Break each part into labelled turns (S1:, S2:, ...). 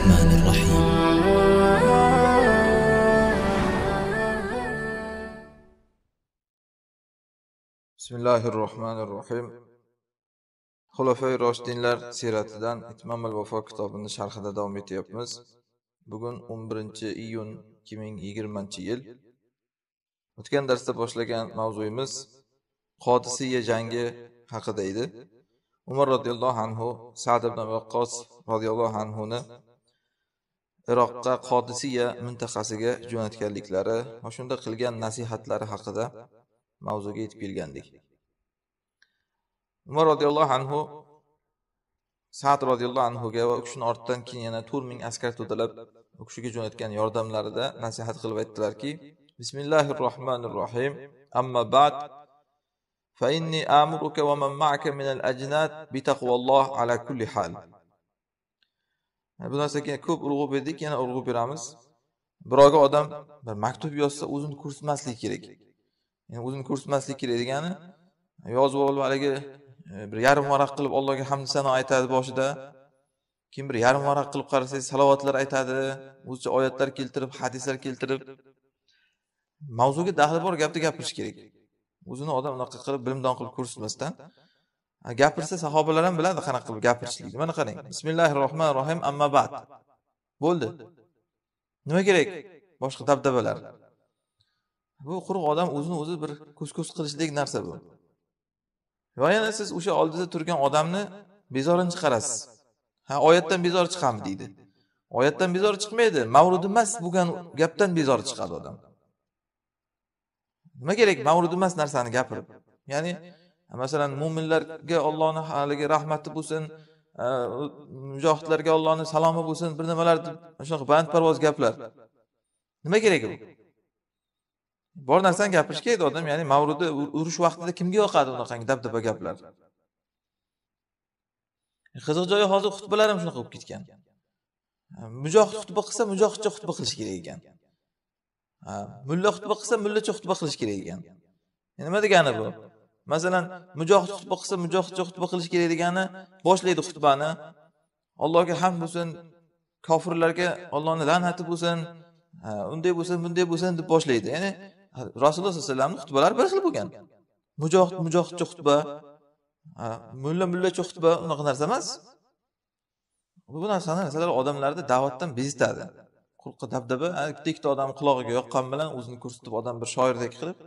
S1: الرحمن الرحيم بسم الله الرحمن الرحيم xulofay roshidinlar siyratidan itmamul vafo kitobini sharhida davom etyapmiz bugun 11 iyun 2020 yil o'tgan darsda boshlagan mavzuyimiz qodisiya jangi haqida edi umar roziyallohu anhu sad ibn vaqqos roziyallohu anhuni Iroqqa Qodisiya mintaqasiga jo'natganliklari va shunda qilgan nasihatlari haqida mavzuga yetib kelgandik. Umar roziyallohu anhu Sa'd roziyallohu anhu va u kishini ortidan keyin yana 4000 askar to'dalab u kishiga jo'natgan yordamlarida nasihat qilib aytdilarki: "Bismillahir rohmanir rohim. Amma ba'd فإني آمرك ومن معك من الأجناد بتقوى الله على كل حال bu narsaga ko'p urg'u berdik yana urg'u beramiz birovga odam bir maktub yozsa o'zini ko'rsatmaslik kerak ya'ni o'zini ko'rsatmaslik kerak degani yozib olib haligi e, bir yarim varaq qilib allohga hamd sano aytadi boshida keyin bir yarim varaq qilib qarasangiz salovatlar aytadi o'zicha oyatlar keltirib hadislar keltirib mavzuga daxli bor gapni gapirish kerak o'zini odam unaqa qilib bilimdon qilib ko'rsatmasdan gapirsa sahobalar ham biladi qanaqa qilib gapirishlikni mana qarang bismillahi rohmanir rohim amma bad bo'ldi nima kerak boshqa dabdabalar bu quruq odam o'zini o'zi bir ko'z ko'z qilishdek narsa bu va yana siz o'sha oldida turgan odamni bezorini chiqarasiz ha oyatdan bezor chiqamiz deydi oyatdan bezor chiqmaydi mavrudi emas bo'lgan gapdan bezor chiqadi odam nima kerak mavrudi emas narsani gapirib ya'ni masalan mo'minlarga ollohni haligi rahmati bo'lsin e, mujohidlarga ollohni salomi bo'lsin bir nimalar deb shunaqa bandparvoz gaplar nima keragi bu bor narsani gapirish kerak odam ya'ni mavrudi urush vaqtida kimga yoqadi unaqangi dabdaba gaplar qiziq joyi hozir xutbalar ham shunaqa bo'lib ketgan e, mujohid xutba qilsa mujohidcha xutba qilish kerak ekan e, mulla xutba qilsa mullacha xutba qilish kerak ekan nima degani bu masalan mujohid xutba qilsa mujohidcha xutba qilish kerak degani boshlaydi xutbani allohga hamd bo'lsin kofirlarga ollohni la'nati bo'lsin unday bo'lsin bunday bo'lsin deb boshlaydi ya'ni rasululloh sallallohu alayhi vasallamni xutbalari bir xil bo'lgan mujohid mujohidcha xutba mulla mullacha xutba unaqa narsa emas bu narsani narsalar odamlarni da'vatdan bezitadi qulqqa dabdaba bitta ikkita odamni qulog'iga yoqqan bilan o'zini ko'rsatib odam bir shoirdek qilib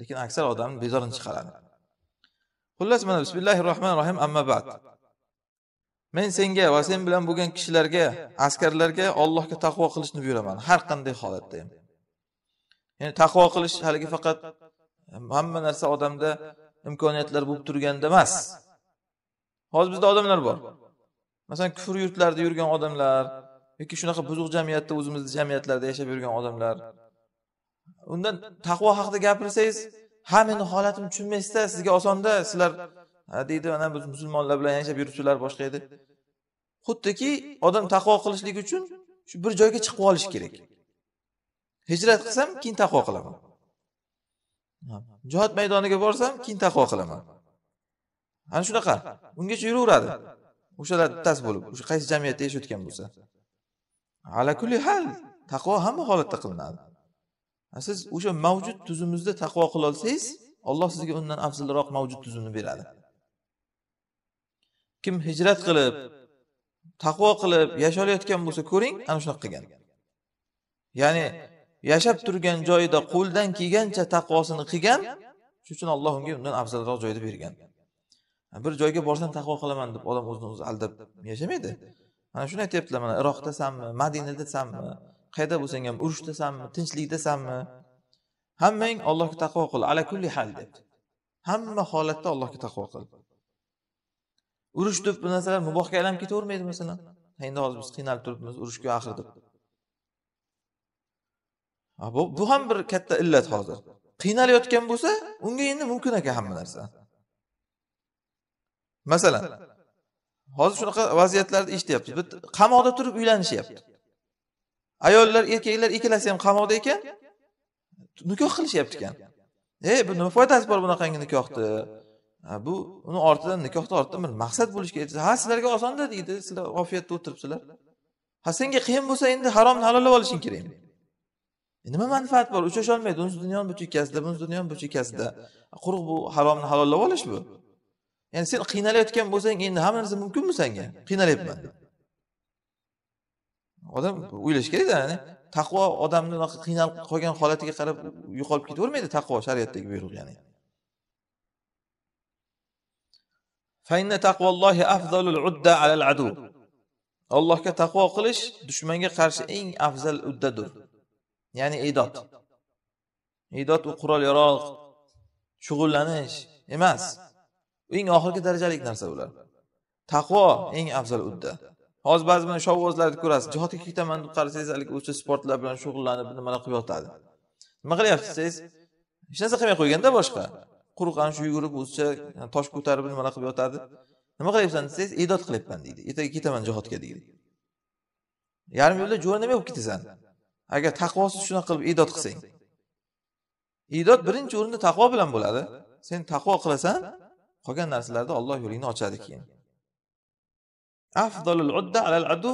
S1: lekin aksar odamni bezorini chiqaradi xullas mana bismillahi rohmanir rohim amma bad men senga va sen bilan bo'lgan kishilarga askarlarga allohga taqvo qilishni buyuraman har qanday holatda ham ya'ni taqvo qilish haligi faqat hamma narsa odamda imkoniyatlar bo'lib turganda emas hozir bizda odamlar bor masalan kufr yurtlarida yurgan odamlar yoki shunaqa buzuq jamiyatda o'zimizni jamiyatlarda yashab yurgan odamlar undan taqvo haqida gapirsangiz ha meni holatimni tushunmaysizda sizga osonda sizlar deydi mana biz musulmonlar bilan yashab yuribsizlar boshqa edi xuddiki odam taqvo qilishlik uchun shu bir joyga chiqib olish kerak hijrat qilsam keyin taqvo qilaman jihod maydoniga borsam keyin taqvo qilaman ana shunaqa ungacha yuraveradi o'shalar bittasi bo'lib o'sha qaysi jamiyatda yashayotgan bo'lsa ala kulli hal taqvo hamma holatda qilinadi siz o'sha mavjud tuzumizda taqvo qilolsangiz olloh sizga undan afzalroq mavjud tuzumni beradi kim hijrat qilib taqvo qilib yashayotgan bo'lsa ko'ring ana shunaqa qilgan ya'ni yashab turgan joyida qo'ldan kelgancha taqvosini qilgan shuning uchun alloh unga undan afzalroq joyni bergan bir joyga borsam taqvo qilaman deb odam o'zini o'zi aldab yashamaydi mana shuni aytyaptilar mana iroqdasanmi madinadasanmi qayerda bo'lsang ham urushdasanmi tinchlikdasanmi hammang allohga taqvo qil ala kulli hal deb hamma holatda allohga taqvo qil urush deb bu narsalar mubohga aylanib ketavermaydi masalan endi hozir biz qiynalib turibmiz urushku axir deb bu ham bir katta illat hozir qiynalayotgan bo'lsa unga endi mumkin ekan hamma narsa masalan hozir shunaqa vaziyatlarni eshityapmiz bitta qamoqda turib uylanishyapti ayollar erkaklar ikkalasi ham qamoqda ekan nikoh qilishyapti ekan ey bu nima foydasi bor bunaqangi nikohni bu uni ortidan nikohni ortidan bir maqsad bo'lishi kerak ha sizlarga osonda deydi sizlar ofiyatda o'tiribsizlar ha senga qiyin bo'lsa endi haromni halollab olishing kerak e, nima manfaat bor uchrasholmaydi unisi dunyoni bu chekkasida bunisi dunyoni bu chekkasida quruq bu haromni halollab olish bu ya'ni sen qiynalayotgan bo'lsang endi hamma narsa mumkinmi senga qiynalyapman odam o'ylashi kerakda ya'ni taqvo odamni unaqa qiynalib qolgan holatiga qarab yo'qolib ketavermaydi taqvo shariatdagi buyruq ya'ni allohga taqvo qilish dushmanga qarshi eng afzal uddadir ya'ni iydod iydod u qurol yarog' shug'ullanish emas eng oxirgi darajalik narsa bular taqvo eng afzal udda hozir ba'zi mana shovvozlarni ko'rasiz jihodga ketaman deb qarasangiz haligi o'sha sportlar bilan shug'ullanib nimalar qilib yotadi nima qilyapsiz desangiz hech narsa qilmay qo'yganda boshqa quruq ana shu yugurib o'zicha tosh ko'tarib nimalar qilib yotadi nima qilyapsan desangiz iydod qilyapman deydi ertaga ketaman jihodga deydi yarim yo'lda jo'ra nima bo'lib ketasan agar taqvosiz shunaqa qilib iydod qilsang iydod birinchi o'rinda taqvo bilan bo'ladi sen taqvo qilasan qolgan narsalarda olloh yo'lingni ochadi keyin afdalul udda alal adu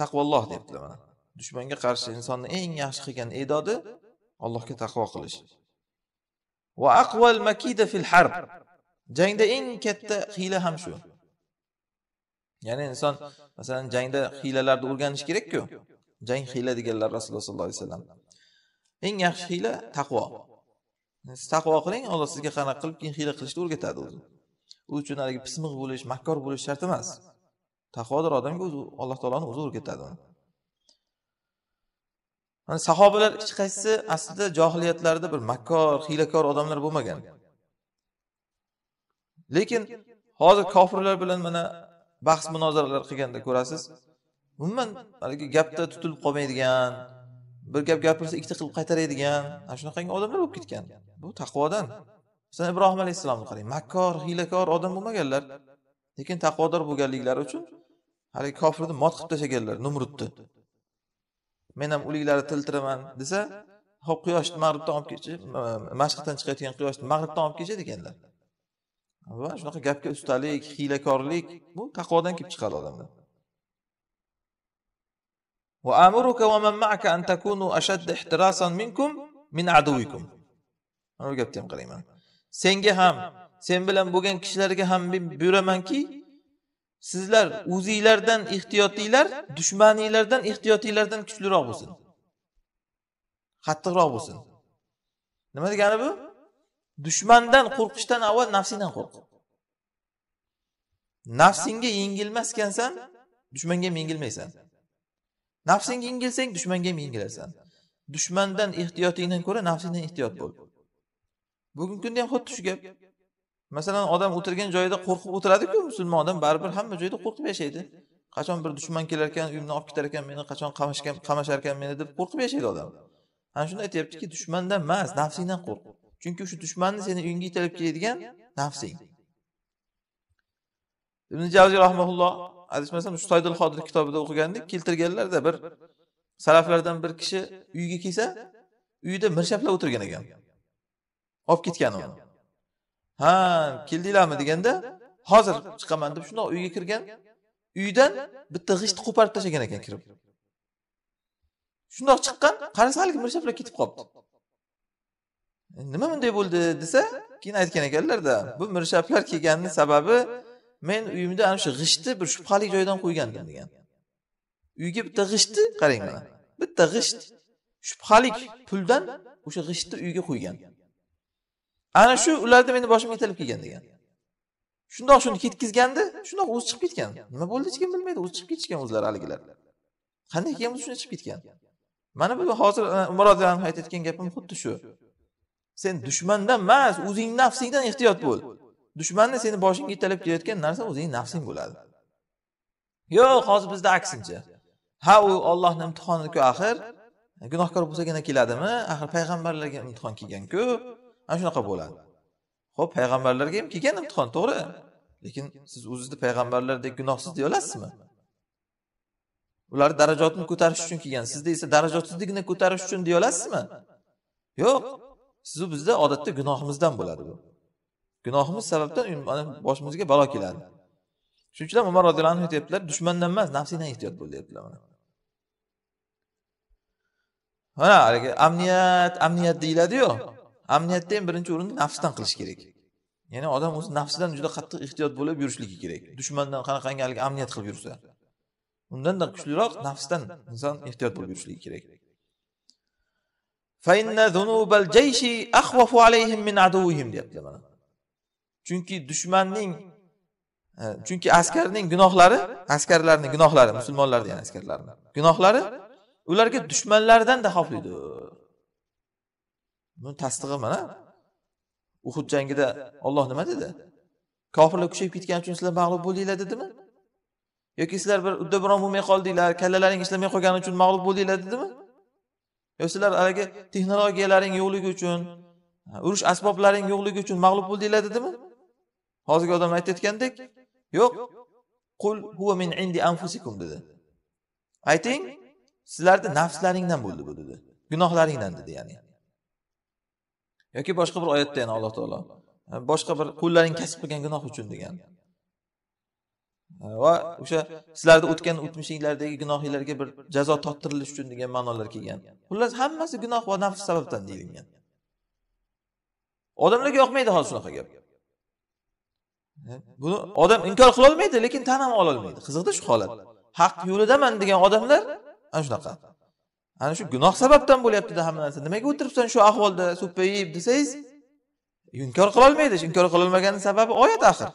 S1: taqvolloh debdilar mana dushmanga qarshi insonni eng yaxshi qilgan e'dodi allohga taqvo qilish va aqval makida fil harb jangda eng katta hiyla ham shu ya'ni inson masalan jangda hiylalarni o'rganish kerakku jang hiyla deganlar rasululloh sollallohu alayhi vasallam eng yaxshi hiyla taqvo siz taqvo qiling olloh sizga qanaqa qilib keyin hiyla qilishni o'rgatadi o'zi u uchun haligi pismiq bo'lish makkor bo'lish shart emas taqvodor odamga alloh taoloni o'zi o'rgatadi uni mana sahobalar hech qaysisi aslida johiliyatlarida bir makkor hiylakor odamlar bo'lmagan lekin hozir kofirlar bilan mana bahs munozaralar qilganda ko'rasiz umuman haligi gapda tutilib qolmaydigan bir gap gapirsa ikkita qilib qaytaradigan ana shunaqangi odamlar bo'lib ketgan bu taqvodan masalan ibrohim alayhissalomni qarang makkor hiylakor odam bo'lmaganlar lekin taqvodor bo'lganliklari uchun haligi kofirni mot qilib tashlaganlar numrudni men ham uliklarni tiltiraman desa ho'p quyoshni mag'ribdan olib kelchi mashqdan chiqayotgan quyoshni mag'ribdan olib kelishadi ekanlar va shunaqa gapga ustalik hiylakorlik bu taqvodan kelib chiqadi odamlar bu gapni ham qarayman senga ham sen bilan bo'lgan kishilarga ham buyuramanki sizlar o'zinglardan ehtiyotinglar dushmaninglardan ehtiyotinglardan kuchliroq bo'lsin qattiqroq bo'lsin nima degani bu dushmandan qo'rqishdan avval nafsingdan qo'rq nafsingga yengilmaskansan dushmanga ham yengilmaysan nafsingga yengilsang dushmanga ham yengilasan dushmandan ehtiyotingdan ko'ra nafsingdan ehtiyot bo'l bugungi kunda ham xuddi shu gap masalan odam o'tirgan joyida qo'rqib o'tiradiku musulmon odam baribir hamma joyda qo'rqib yashaydi qachon bir dushman kelar ekan uyimdan olib ketar ekan meni qachon qamashgan qamashar ekan meni deb qo'rqib yashaydi odam ana shunda aytyaptiki dushmandan emas nafsingdan qo'rq chunki o'sha dushmanni seni uyingga itarib keladigan nafsing ibn javziy rahmaulloh adashmasam shu soydil hodir kitobida o'qigandik keltirganlarda bir salaflardan bir kishi uyiga kelsa uyida mirshablab o'tirgan ekan olib ketgan uni ha keldinglarmi deganda hozir chiqaman deb shundoq uyga kirgan uydan bitta g'ishtni qo'parib tashlagan ekan kirib shundoq chiqqan qarasa haligi mirshablar ketib qolibdi e, nima bunday bo'ldi desa keyin aytgan ekanlarda bu mirshablar kelganini sababi men uyimda ana shu g'ishtni bir shubhali joydan qo'ygandim degan uyga bitta g'ishtni qarang mana bitta g'isht shubhalik puldan o'sha g'ishtni uyga qo'ygan ana shu ularni meni boshimga itilib kelgan degan shundoq shuni ketkizgandi shundoq o'zi chiqib ketgan nima bo'ldi hech kim bilmaydi o'zi chiqib ketishgan o'zlari haligilar qanday kelgan bo'lsa shunday chiqib ketgan mana bu hozir e, umar roziyallohu anhu aytayotgan gapim xuddi shu sen dushmandan emas o'zing nafsingdan ehtiyot bo'l dushmanni seni boshingga yetalab kelayotgan narsa o'zing nafsing bo'ladi yo'q hozir bizda aksincha ha u ollohni imtihoniku axir gunohkor bo'lsagina keladimi axir payg'ambarlarga imtihon kelganku ana shunaqa bo'ladi ho'p payg'ambarlarga ham kelgan imtihon to'g'ri lekin siz o'zingizni payg'ambarlardek gunohsiz deya olasizmi ular darajotini ko'tarish uchun kelgan sizda esa darajotsizlikni ko'tarish uchun deya olasizmi yo'q sizu bizda odatda gunohimizdan bo'ladi bu gunohimiz sababdan boshimizga balo keladi shuning uchun umar roziyallohu anhu aytyaptilar dushmandan emas nafsingdan ehtiyot bo'l deyaptilar mana mana haligi amniyat amniyat deyiladiyu amniyatda ham birinchi o'rinni nafsdan qilish kerak ya'ni odam o'zi nafsidan juda qattiq ehtiyot bo'lib yurishligi kerak dushmandan qanaqangi haligi amniyat qilib yursa undanda kuchliroq nafsdan inson ehtiyot bo'lib yurishligi kerak mana chunki dushmanning e, chunki askarning gunohlari askarlarning gunohlari musulmonlarni askarlarni gunohlari ularga dushmanlaridan da xavflidir buni tasdig'i mana uhud jangida olloh nima dedi kofirlar kuchayib ketgani uchun sizlar mag'lub bo'ldinglar dedimi yoki sizlar bir uddaburon bo'lmay qoldinglar kallalaring ishlamay qolgani uchun mag'lub bo'ldinglar dedimi yo sizlar haligi texnologiyalaring yo'qligi uchun urush asboblaring yo'qligi uchun mag'lub bo'ldinglar dedimi hozirgi odam aytayotgandek yo'q qul huva min indi anfusikum dedi ayting sizlarni nafslaringdan bo'ldi bu dedi gunohlaringdan dedi ya'ni yoki boshqa bir oyatda yana alloh taolo boshqa bir qo'llaring kasb qilgan gunoh uchun degan va o'sha sizlarni o'tgan o'tmishinglardagi gunohinglarga bir jazo torttirilish uchun degan ma'nolar kelgan xullas hammasi gunoh va nafs sababdan deyilgan odamlarga yoqmaydi hozir shunaqa gap buni odam inkor qilolmaydi lekin tan ham ololmaydi qiziqda shu holat haq yo'lidaman degan odamlar ana shunaqa ana shu gunoh sababdan bo'lyaptida hamma narsa nimaga o'tiribsan shu ahvolda suppa yeyib desangiz inkor qilolmaydi inkor qilolmaganini sababi oyat axir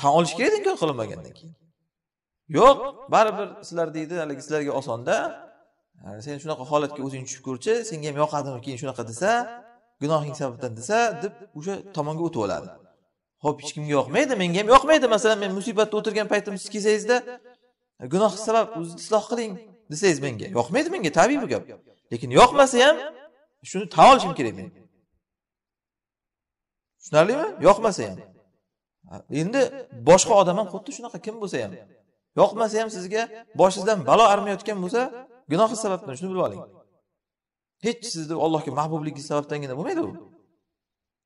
S1: tan olish kerak inkor qilinmagandan keyin yo'q baribir sizlar deydi haligi sizlarga osonda sen shunaqa holatga o'zing tushib ko'rchi senga ham yoqadimi keyin shunaqa desa gunohing sababdan desa deb o'sha tomonga o'tib oladi ho'p hech kimga yoqmaydi menga ham yoqmaydi masalan men musibatda o'tirgan paytim siz kelsangizda gunoh sabab o'zingizni isloh qiling desangiz menga yoqmaydi menga tabiiy bu gap lekin yoqmasa ham shuni tan olishim kerak men tushunarlimi yoqmasa ham endi boshqa odam ham xuddi shunaqa kim bo'lsa ham yoqmasa ham sizga boshingizdan balo armayotgan bo'lsa gunohi sababdan shuni bilib oling hech sizni allohga mahbubligingiz sababdangina bo'lmaydi u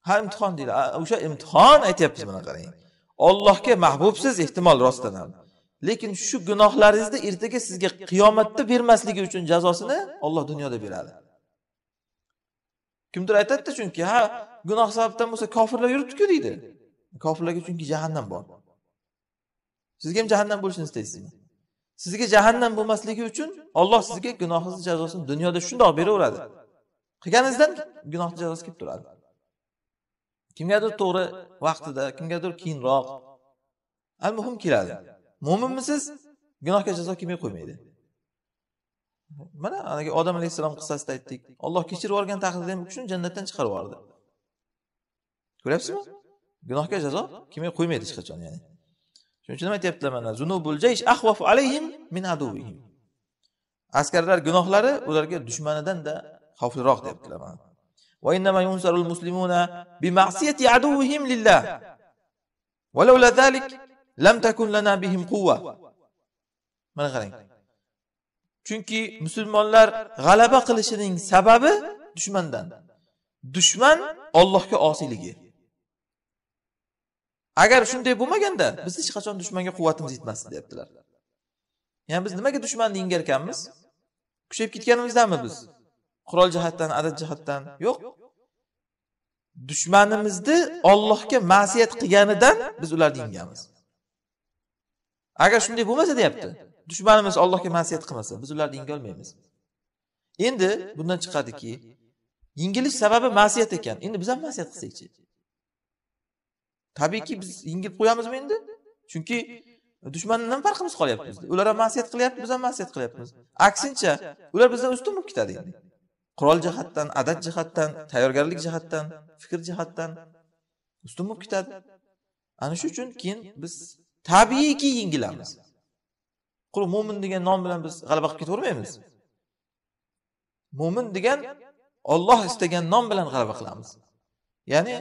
S1: ha imtihon deydi o'sha imtihon aytyapmiz mana qarang ollohga mahbubsiz ehtimol rostdan ham lekin shu gunohlaringizni ertaga sizga qiyomatda bermasligi uchun jazosini olloh dunyoda beradi kimdir aytadida chunki ha gunoh sababdan bo'lsa kofirlar yuribdiku deydi kofirlarga chunki jahannam bor sizga ham jahannam bo'lishini istaysizmi sizga jahannam bo'lmasligi uchun olloh sizga gunohingizni jazosini dunyoda shundoq beraveradi qilganingizdan gunohni jazosi kelib turadi kimgadir to'g'ri vaqtida kimgadir keyinroq al muhim keladi mo'minmisiz gunohga jazo kelmay qo'ymaydi mana haligi odam alayhissalom qissasida aytdik olloh kechirib yuborgan taqdirda ham u kishini jannatdan chiqarib yubordi ko'ryapsizmi gunohga jazo kelmay qo'ymaydi hech qachon ya'ni shuning uchun nima aytyaptilar mana zunubul jaysh ahvafu alayhim min aduvihim askarlar gunohlari ularga dushmanidan da xavfliroq deyaptilar mana وإنما ينصر المسلمون بمعصية aduvihim lillah ولولا ذلك lam takun lana bihim quwwa mana qarang chunki musulmonlar g'alaba qilishining sababi dushmandan dushman ollohga osiyligi agar shunday bo'lmaganda biz hech qachon dushmanga quvvatimiz yetmasdi deyaptilar ya'ni biz nimaga dushmanni yengar ekanmiz kuchayib ketganimizdanmi biz qurol jihatdan adad jihatdan yo'q dushmanimizni ollohga ma'siyat qilganidan biz ularni yengamiz agar shunday bo'lmasa deyapti dushmanimiz allohga masiyat qilmasa biz ularni yenga olmaymiz endi bundan chiqadiki yengilish sababi masiyat ekan endi biz ham masiyat qilsakchi tabiiyki biz yengib qo'yamizmi endi chunki dushmandan nima farqimiz qolyapti bizda ular ham masiyat qilyapti biz ham masiyat qilyapmiz aksincha ular bizdan ustun bo'lib ketadi endi qurol jihatdan adat jihatdan tayyorgarlik jihatdan fikr jihatdan ustun bo'lib ketadi ana shu uchun keyin biz tabiiyki yengilamiz quruq mo'min degan nom bilan biz g'alaba qilib ketavermaymiz mo'min degan olloh istagan nom bilan g'alaba qilamiz ya'ni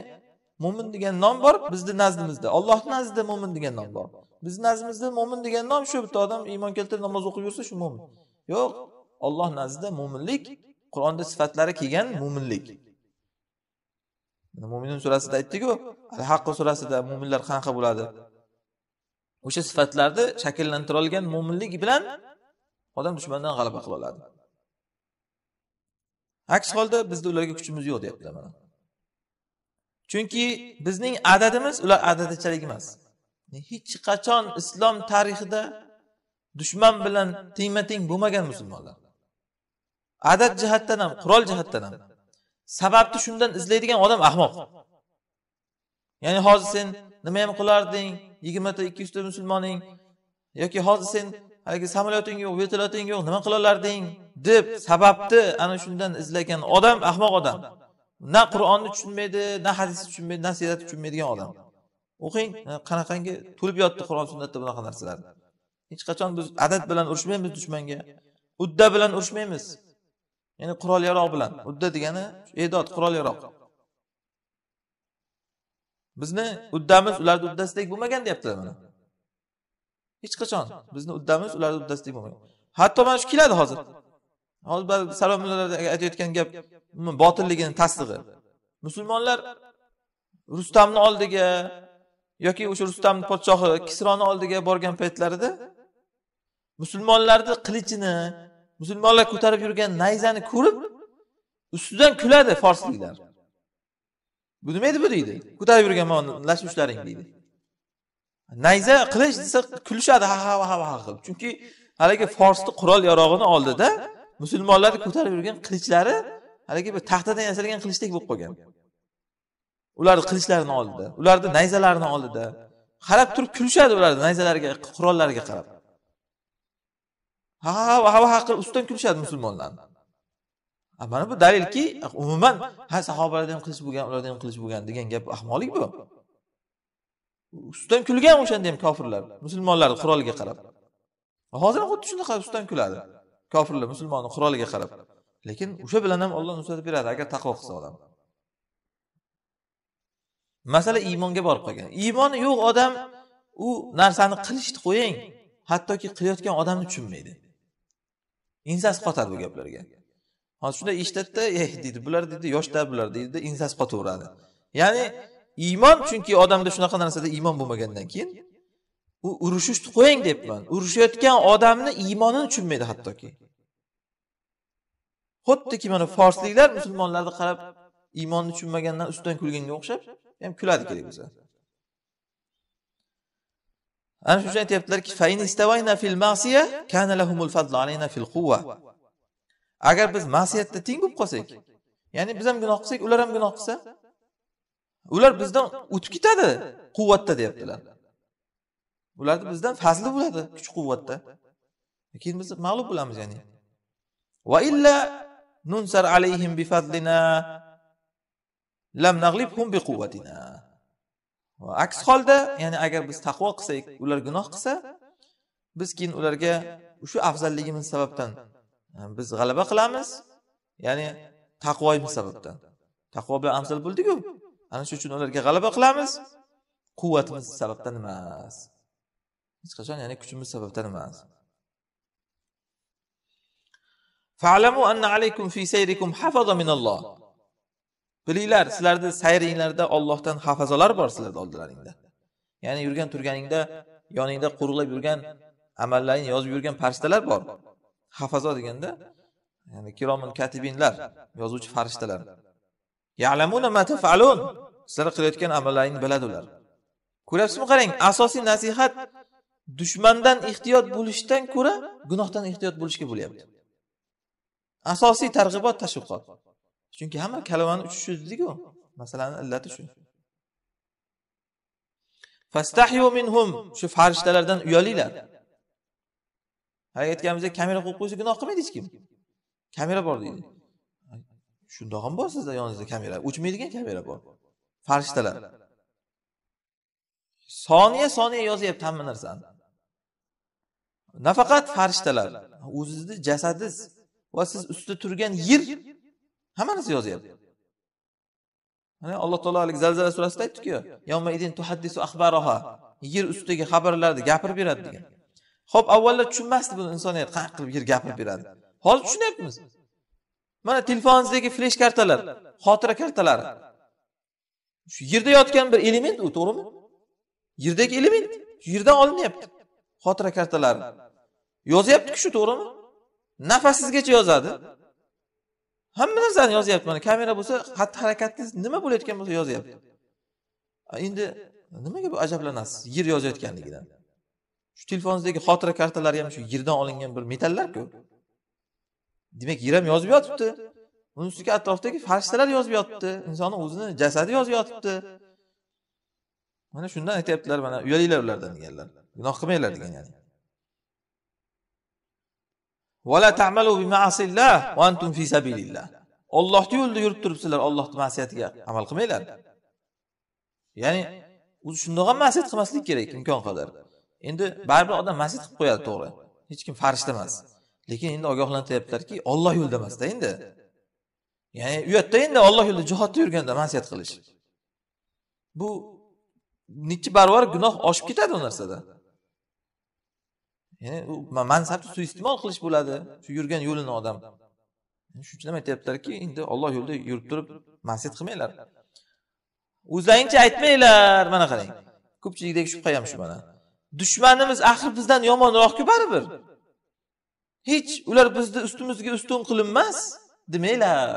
S1: mo'min degan nom bor bizni nazdimizda ollohni nazdida mo'min degan nom bor bizni nazdimizda mo'min degan nom shu bitta odam iymon keltirib namoz o'qib yursa shu mo'min yo'q olloh nazdida mo'minlik qur'onda sifatlari kelgan mo'minlik mo'minun surasida aytdiku al haqqu surasida mo'minlar qanaqa bo'ladi o'sha sifatlarni shakllantira olgan mo'minlik bilan odam dushmandan g'alaba qila oladi aks holda bizda ularga kuchimiz yo'q deyaptilar mana chunki bizning adadimiz ular adadichalik emas hech qachon islom tarixida dushman bilan tengma teng bo'lmagan musulmonlar adad jihatdan ham qurol jihatdan ham sababni shundan izlaydigan odam ahmoq ya'ni hozir sen nima ham qilarding yigirmata ikki yuzta musulmoning yoki hozir sen haligi samolyoting yo'q vertolyoting yo'q nima qilolarding deb sababni ana shundan izlagan odam ahmoq odam na qur'onni tushunmaydi na hadisni tushunmaydi na siyratni tushunmaydigan odam o'qing e, qanaqangi to'lib yotdi qur'on sunnatda bunaqa narsalar hech qachon biz adad bilan urushmaymiz dushmanga udda bilan urushmaymiz ya'ni qurol yaroq bilan udda degani edod qurol yaroq bizni uddamiz ularni uddasidek bo'lmagan deyaptilar mana hech qachon bizni uddamiz ularni uddasidek bo'lmagan hatto mana shu keladi hozir hozir ba'zi salom aytayotgan gap botilligini tasdig'i musulmonlar rustamni oldiga yoki o'sha rustam podshohi kisroni oldiga borgan paytlarida musulmonlarni qilichini musulmonlar ko'tarib yurgan nayzani ko'rib ustidan kuladi forsliklar bu nima edi bu deydi ko'tarib mana lash ushlaring deydi nayza qilich desa kulishadi ha ha ha ha qilib chunki haligi forsni qurol yarog'ini oldida musulmonlarni ko'tarib yurgan qilichlari haligi bir taxtadan yasalgan qilichdek bo'lib qolgan ularni qilichlarini oldida ularni nayzalarini oldida qarab turib kulishadi ularni nayzalariga qurollariga qarab ha ha ha ha qilib ustidan kulishadi musulmonlarni mana bu dalilki umuman ha sahobalarda ham qilish bo'lgan ularda ham qilish bo'lgan degan gap ahmoqlik bu ustidan kulgan o'shanda ham kofirlar musulmonlarni quroliga qarab hozir ham xuddi shunaqa ustidan kuladi kofirlar musulmonni quroliga qarab lekin o'sha bilan ham olloh nusrat beradi agar taqvo qilsa odam masala iymonga borib qolgan iymoni yo'q odam u narsani qilishni qo'ying hattoki qilayotgan odamni tushunmaydi ensasi qotadi bu gaplarga hozir shunday eshitadida ey deydi bular deydi yoshlar bular deydida ensasi qotaveradi ya'ni iymon chunki odamda shunaqa narsada iymon bo'lmagandan keyin u urushishni qo'ying deyapman urushayotgan odamni iymonini tushunmaydi hattoki xuddiki mana forsliklar musulmonlarni qarab iymonni tushunmagandan ustidan kulganga o'xshab ham kuladi kerak bo'lsa ana shuning uchun aytyaptilarki agar biz ma'siyatda teng bo'lib qolsak ya'ni biz ham gunoh qilsak ular ham gunoh qilsa ular bizdan o'tib ketadi quvvatda deyaptilar ularni bizdan fazli bo'ladi kuch quvvatda keyin biz mag'lub bo'lamiz ya'ni va illa nunsar alayhim bifadlina lam naghlibhum biquvvatina aks holda ya'ni agar biz taqvo qilsak ular gunoh qilsa biz keyin ularga shu afzalligimiz sababdan Э, biz g'alaba qilamiz ya'ni taqvo sababdan taqvo bilan afzal bo'ldiku ana shu uchun ularga g'alaba qilamiz quvvatimiz sababdan emas hech qachon ya'ni kuchimiz sababdan emas bilinglar sizlarni sayringlarda ollohdan hafazolar bor sizlarni oldilaringda ya'ni yurgan turganingda yoningda qo'riqlab yurgan amallaringni yozib yurgan farishtalar bor hafazo deganda ya'ni kiromil katibinlar yozuvchi farishtalar yalamuna ma tafalun sizlar qilayotgan amallaringni biladi ular ko'ryapsizmi qarang asosiy nasihat dushmandan ehtiyot bo'lishdan ko'ra gunohdan ehtiyot bo'lishga bo'lyapti asosiy targ'ibot tashviqot chunki hamma kalavani uchishi o'zidiku masalani illati shu fastahyu minhum shu farishtalardan uyalinglar hali aytganimizdek kamera qo'yib qo'ysa gunoh qilmaydi hech kim kamera bor deydi shundoq ham bor sizda yoningizda kamera o'chmaydigan kamera bor farishtalar soniya soniya yozyapti hamma narsani nafaqat farishtalar o'zizni jasadingiz va siz ustida turgan yer hamma narsa yozyapti mana alloh taolo haligi zalzala surasida aytdiku yer ustidagi xabarlarni gapirib beradi degan ho'p avvallar tushunmasdi buni insoniyat qanaqa qilib yer gapirib beradi hozir tushunyapmiz mana telefoningizdagi flesh kartalar xotira kartalari shu yerda yotgan bir element u to'g'rimi yerdagi element yerdan olinyapti xotira kartalari yozyaptiku shu to'g'rimi nafasingizgacha yozadi hamma narsani yozyapti mana kamera bo'lsa xatti harakatingiz nima bo'layotgan bo'lsa yozyapti endi nimaga bu ajablanasiz yer yozayotganligidan shu telefoningizdagi xotira kartalari ham shu yerdan olingan bir metallarku demak yer ham yozib yotibdi uni ustiga atrofdagi farishtalar yozib yotibdi insonni o'zini jasadi yozib yotibdi mana shundan aytyaptilar mana uyalinglar ulardan deganlar gunoh qilmanglar degan ya'ni ollohni yo'lida yurib turibsizlar ollohni ma'siyatiga amal qilmanglar ya'ni o'zi shundoq ham ma'siyat qilmaslik kerak imkon qadar endi baribir odam masjid qilib qo'yadi to'g'ri hech kim farishta emas lekin endi ogohlantiryaptilarki olloh yo'lida emasda endi ya'ni uyatda endi olloh yo'lida jihodda yurganda masiyat qilish bu nechi barobar gunoh oshib ketadi u narsada ya'ni u mansabni suiiste'mol qilish bo'ladi shu yurgan yo'lini odam shuning uchun ham aytyaptilarki endi olloh yo'lida yurib turib masiyat qilmanglar o'zlaringcha aytmanglar mana qarang ko'pchilikdagi shubha ham shu mana dushmanimiz axir bizdan yomonroqku baribir hech ular bizni ustimizga ustun qilinmas demanglar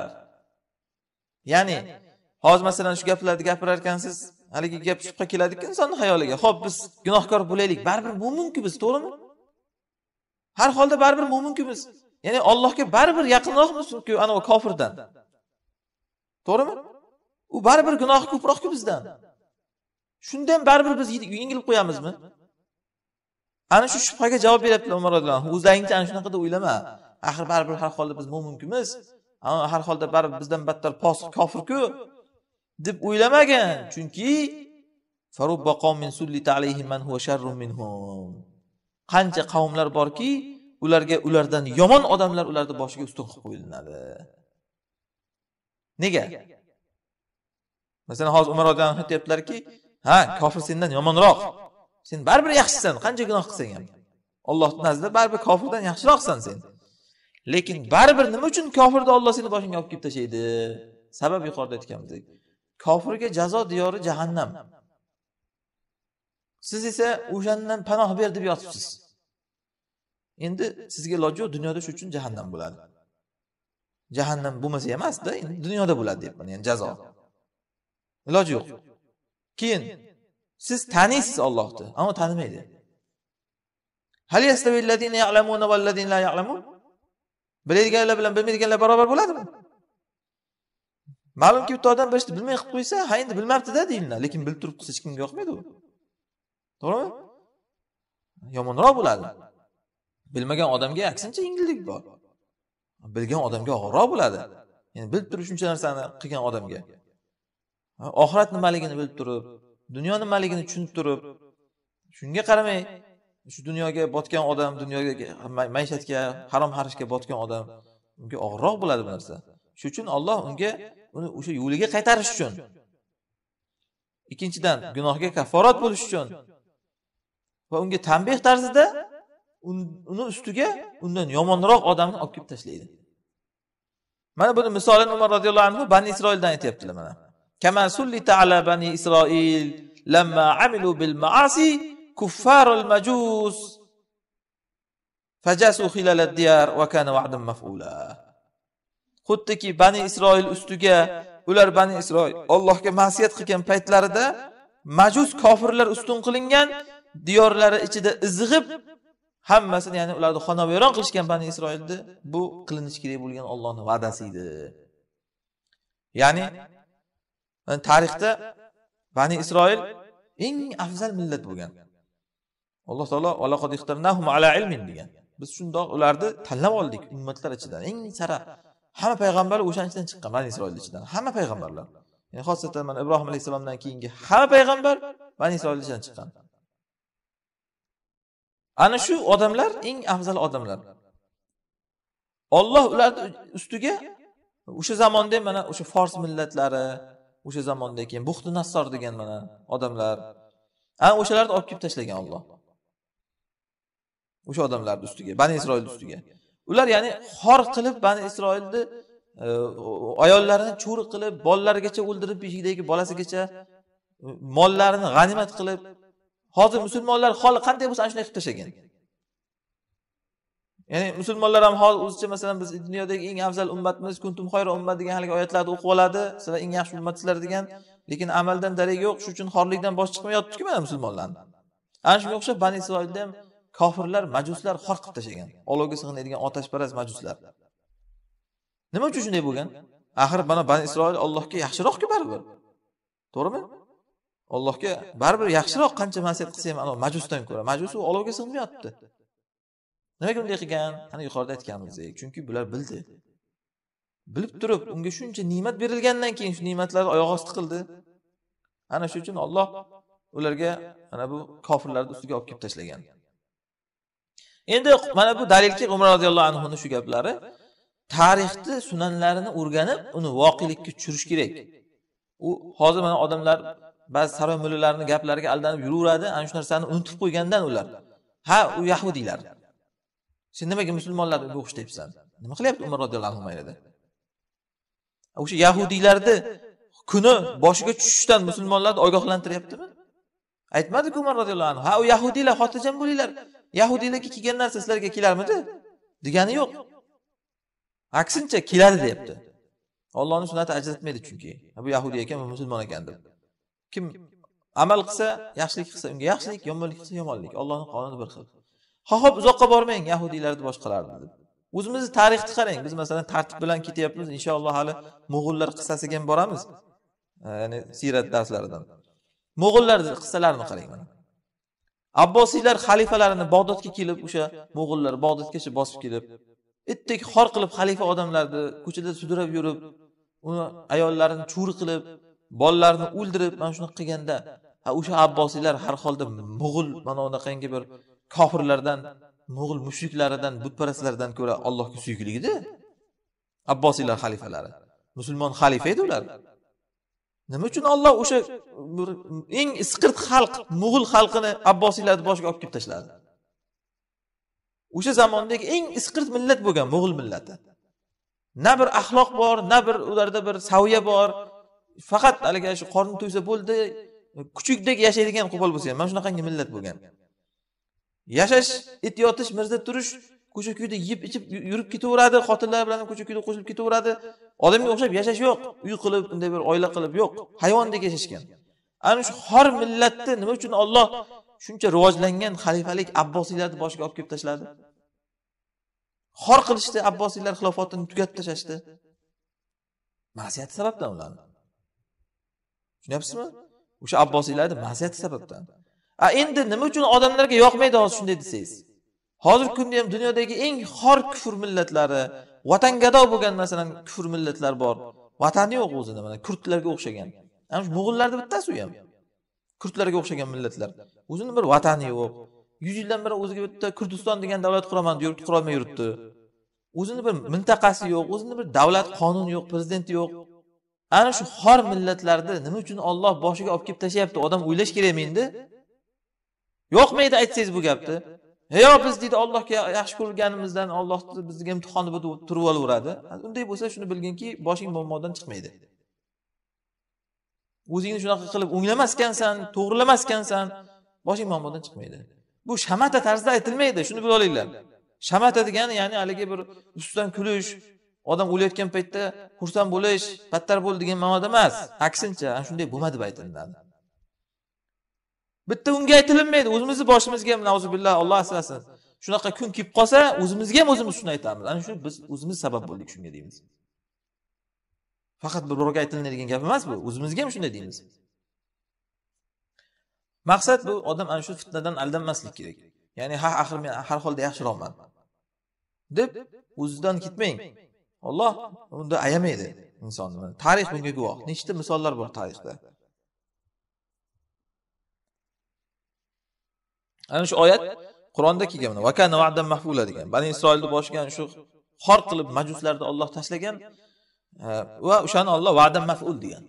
S1: ya'ni hozir masalan shu gaplarni gapirar ekansiz haligi gap shubha keladiku insonni xayoliga ho'p biz gunohkor bo'laylik baribir mo'minku biz to'g'rimi har holda baribir mo'minku biz ya'ni ollohga baribir yaqinroqmiz anavi kofirdan to'g'rimi u baribir gunohi ko'proqku bizdan shunda ham baribir biz yengilib qo'yamizmi ana shu shubhaga javob beryaptilar umar roziyallohu anhu o'zlaringcha ana shunaqa deb o'ylama axir baribir har holda biz mo'minkimiz har holda baribir bizdan battar posiq kofirku deb o'ylamagan chunki qancha qavmlar borki ularga ulardan yomon odamlar ularni boshiga ustun qilib qo'yilinadi nega masalan hozir umar roziyallohu anhu aytyaptilarki ha kofir sendan yomonroq sen baribir yaxshisan qancha gunoh qilsang ham ollohni nazdida baribir kofirdan yaxshiroqsan sen lekin baribir nima uchun kofirni olloh seni boshingga olib kelib tashlaydi sabab yuqorida aytganimizdek kofirga jazo diyori jahannam siz esa o'shandan panoh ber deb yotibsiz endi sizga iloji yo'q dunyoda shu uchun jahannam bo'ladi jahannam bo'lmasa emasda endi dunyoda bo'ladi deyapman ya'ni jazo iloji yo'q keyin siz taniysiz ollohni ammo tanimaydi biladiganlar bilan bilmaydiganlar barobar bo'ladimi ma'lumki bitta odam bir ishni bilmay qilib qo'ysa ha endi bilmabdida deyiladi lekin bilib turib qilsa hech kimga yoqmaydi u to'g'rimi yomonroq bo'ladi bilmagan odamga aksincha yengillik bor bilgan odamga og'irroq bo'ladi ya'ni bilib turib shuncha narsani qilgan odamga oxirat nimaligini bilib turib dunyo nimaligini tushunib turib shunga qaramay shu dunyoga botgan odam dunyoga maishatga harom harishga botgan odam unga og'irroq bo'ladi bu narsa shuning uchun olloh unga uni o'sha yo'liga qaytarish uchun ikkinchidan gunohga kafforat bo'lish uchun va unga tanbeh tarzida uni ustiga undan yomonroq odamni olib kelib tashlaydi mana buni misolini umar roziyallohu anhu bani isroildan aytyaptilar mana كما سلط على بني إسرائيل لما عملوا بالمعاصي كفار المجوس فجاسوا خلال الديار وكان وعدا مفعولا xuddiki bani isroil ustiga ular bani isroil ollohga ma'siyat qilgan paytlarida majus kofirlar ustun qilingan diyorlari ichida izg'ib hammasini ya'ni ularni xonavayron qilishgan bani isroilni bu qilinishi kerak bo'lgan ollohni va'dasi edi ya'ni tarixda bani isroil eng afzal millat bo'lgan alloh taolo ala ilmin degan biz shundoq ularni tanlab oldik ummatlar ichidan eng sara hamma payg'ambar o'shani ichidan chiqqan bani isroilni ichidan hamma payg'ambarlar ya'ni xosatan mana ibrohim alayhissalomdan keyingi hamma payg'ambar bani isroil ichidan chiqqan ana shu odamlar eng afzal odamlar olloh ularni ustiga o'sha zamonda mana o'sha fors millatlari o'sha zamondan keyin buxti nassor degan mana odamlar ana o'shalarni olib kelib tashlagan olloh o'sha odamlarni ustiga bani isroilni ustiga ular ya'ni xor qilib bani isroilni e, ayollarini cho'ri qilib bolalarigacha o'ldirib beshikdagi bolasigacha e, mollarini g'animat qilib hozir musulmonlar holi qanday bo'lsa ana shunday qilib tashlagan ya'ni musulmonlar ham hozir o'zicha masalan biz dunyodagi eng afzal ummatmiz kuntum xoyra ummat degan haligi oyatlarni o'qib oladi sizlar eng yaxshi ummatsizlar degan lekin amaldan darak yo'q shuning uchun xorlikdan bosh chiqmay yotibdiku mana musulmonlarni ana shunga o'xshab bani isroilda ham kofirlar majuslar xor qilib tashlagan olovga sig'inadigan otashparast majuslar nima uchun shunday bo'lgan axir mana bani isroil allohga yaxshiroqku baribir to'g'rimi allohga baribir yaxshiroq qancha masiyat qilsa ham majusdan ko'ra majus u olovga sig'mayapti nimaga bunday qilgan ana yuqorida aytganimizdek chunki bular bildi bilib turib unga shuncha ne'mat berilgandan keyin shu ne'matlarni oyoq osti qildi ana shuning uchun olloh ularga mana bu kofirlarni ustiga olib kelib tashlagan endi mana bu dalilki umar roziyallohu anhuni shu gaplari tarixni sunanlarini o'rganib uni voqelikka tushirish kerak u hozir mana odamlar ba'zi saroy mullalarini gaplariga aldanib yuraveradi ana shu narsani unutib qo'ygandan ular ha u yahudiylar sen nimaga musulmonlar o'qishda o'qishdayapsan nima qilyapti umar roziyallohu anhu mayrida o'sha yahudiylarni kuni boshiga tushishdan musulmonlarni ogohlantiryaptimi aytmadiku umar roziyallohu anhu ha u yahudiylar xotirjam bo'linglar yahudiylarga kelgan narsa sizlarga kelarmidi degani yo'q aksincha keladi deyapti ollohni sunnati ajratmaydi chunki bu yahudiy ekan bu musulmon ekan deb kim amal qilsa yaxshilik qilsa unga yaxshilik yomonlik qilsa yomonlik ollohni qonuni bir xil ha hop uzoqqa bormang yahudiylarni boshqalarni deb o'zimizni tarixni qarang biz masalan tartib bilan ketyapmiz inshaalloh hali mo'g'ullar qissasiga ham boramiz ya'ni siyrat darslaridan mo'g'ullar qissalarini qarang mana abbosiylar xalifalarini bog'dodga kelib o'sha mo'g'ullar bog'dodgacha bosib kelib itdek xor qilib xalifa odamlarni ko'chada sudrab yurib uni ayollarini cho'ri qilib bolalarini o'ldirib mana shunaqa qilganda ha o'sha abbosiylar har holda mo'g'ul mana unaqangi bir kofirlardan mo'g'il mushriklaridan butparastlardan ko'ra allohga suyukligida abbosiylar xalifalari musulmon xalifa edi ular nima uchun olloh o'sha eng isqirt xalq mo'g'ul xalqini abbosiylarni boshiga olib kelib tashladi o'sha zamondagi eng isqirt millat bo'lgan mo'g'ul millati na bir axloq bor na bir ularda bir saviya bor faqat haligi shu qorni to'ysa bo'ldi kuchukdek yashaydigan qo'pol bo'lsa ham mana shunaqangi millat bo'lgan yashash it yotish mirzda turish ko'cha ko'yda yeb ichib yurib ketaveradi xotinlar bilan ko'cha ko'yda qo'shilib ketaveradi odamga o'xshab yashash yo'q uy qilib unday bir oila qilib yo'q hayvondek yashashgan ana shu xor millatni nima uchun olloh shuncha rivojlangan xalifalik abbosiylarni boshiga olib kelib tashladi xor qilishdi abbosiylar xilofatini tugatib tashlashdi ma'siyati sababdan ularni tushunyapsizmi o'sha abbosiylarni ma'siyati sababdan a endi nima uchun odamlarga yoqmaydi hozir shunday desangiz hozirgi kunda ham dunyodagi eng xor kufr millatlari vatangado bo'lgan masalan kufr millatlar bor vatani yo'q o'zini mana kurdlarga o'xshagan ana shu mo'g'illarni bittasi u ham kurdlarga o'xshagan millatlar o'zini bir vatani yo'q yuz yildan beri o'ziga bitta kurdiston degan davlat quraman deb qurolmay yuribdi o'zini bir mintaqasi yo'q o'zini bir davlat qonuni yo'q prezidenti yo'q ana shu xor millatlarni nima uchun olloh boshiga olib kelib tashlayapti odam o'ylash kerakmi endi yoqmaydi aytsangiz bu gapni yo biz deydi ollohga yaxshi ko'rganimizdan ollohni bizga imtihon bo'lib turib olaveradi unday bo'lsa shuni bilginki boshing muammodan chiqmaydi o'zingni shunaqa qilib o'nglamaskansan to'g'rilamaskansan boshing muammodan chiqmaydi bu shamata tarzda aytilmaydi shuni bila olinglar shamata degani ya'ni haligi bir ustidan kulish odam o'layotgan paytda xursand bo'lish battar bo'l degan ma'noda emas aksincha ana shunday bo'lma deb aytiladi bitta unga aytilinmaydi o'zimizni boshimizga nauzubillah olloh asrasin shunaqa kun kelib qolsa o'zimizga ham o'zimiz shuni aytamiz ana shu biz o'zimiz sabab bo'ldik shunga deymiz faqat birovga aytilinadigan gap emas bu o'zimizga ham shunday deymiz maqsad bu odam ana shu fitnadan aldanmaslik kerak ya'ni ha axir men har holda yaxshiroqman deb o'zidan ketmang olloh unda ayamaydi insonni tarix bunga guvoh nechta misollar bor tarixda ana shu oyat qur'onda kelgan mana vakana vada mahfula degan bani isroilni boshiga shu xor qilib majuslarni olloh tashlagan e, va o'shani olloh va'da maful degan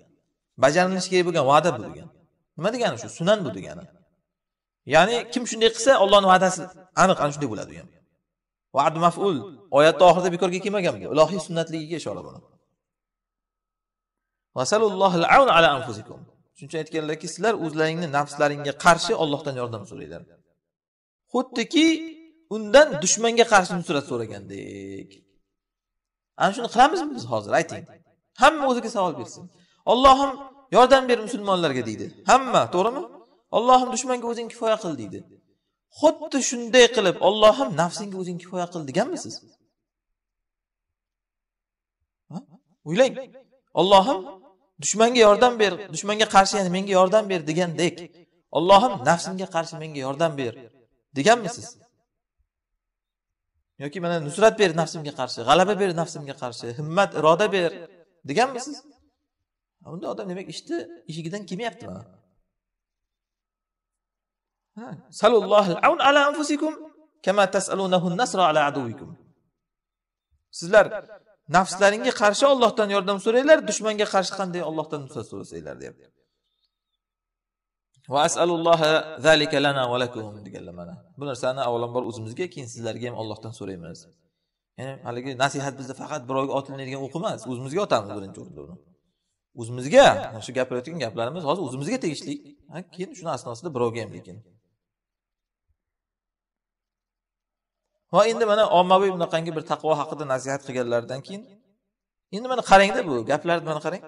S1: bajarilishi kerak bo'lgan va'da bu degan nima degani shu sunan bu degani ya'ni kim shunday qilsa ollohni va'dasi aniq ana shunday bo'ladi u ham vad maful oyatni oxirida bekorga kelmagan bu ilohiy sunnatligiga ishora bu shuning uchun aytganlarki sizlar o'zlaringni nafslaringga qarshi ollohdan yordam so'ranglar xuddiki undan dushmanga qarshi nusrat so'ragandek ana shuni qilamizmi biz hozir ayting hamma o'ziga savol bersin ollohim yordam ber musulmonlarga deydi hamma to'g'rimi ollohim dushmanga o'zing kifoya qil deydi xuddi shunday qilib ollohim nafsingga o'zing kifoya qil deganmisiz o'ylang ollohim dushmanga yordam ber dushmanga qarshi yana menga yordam ber degandek ollohim nafsimga qarshi menga yordam ber deganmisiz yoki mana nusrat ber nafsimga qarshi g'alaba ber nafsimga qarshi himmat iroda ber deganmisiz bunday odam demak ishni eshigidan kelmayapti mana sizlar nafslaringga qarshi ollohdan yordam so'ranglar dushmanga qarshi qanday ollohdan nusrat so'rasanglar deyapti va asalulloha zalika lana deganlar mana bu narsani avvalambor o'zimizga keyin sizlarga ham Allohdan so'raymiz ya'ni haligi nasihat bizda faqat birovga otilinadigan o'q emas o'zimizga otamiz birinchi o'rinda uni o'zimizga shu gapirayotgan gaplarimiz hozir o'zimizga tegishli keyin shuni asnosida birovga ham lekin va endi mana ommaviy bunaqangi bir taqvo haqida nasihat qilganlaridan keyin endi mana qarangda bu gaplarni mana qarang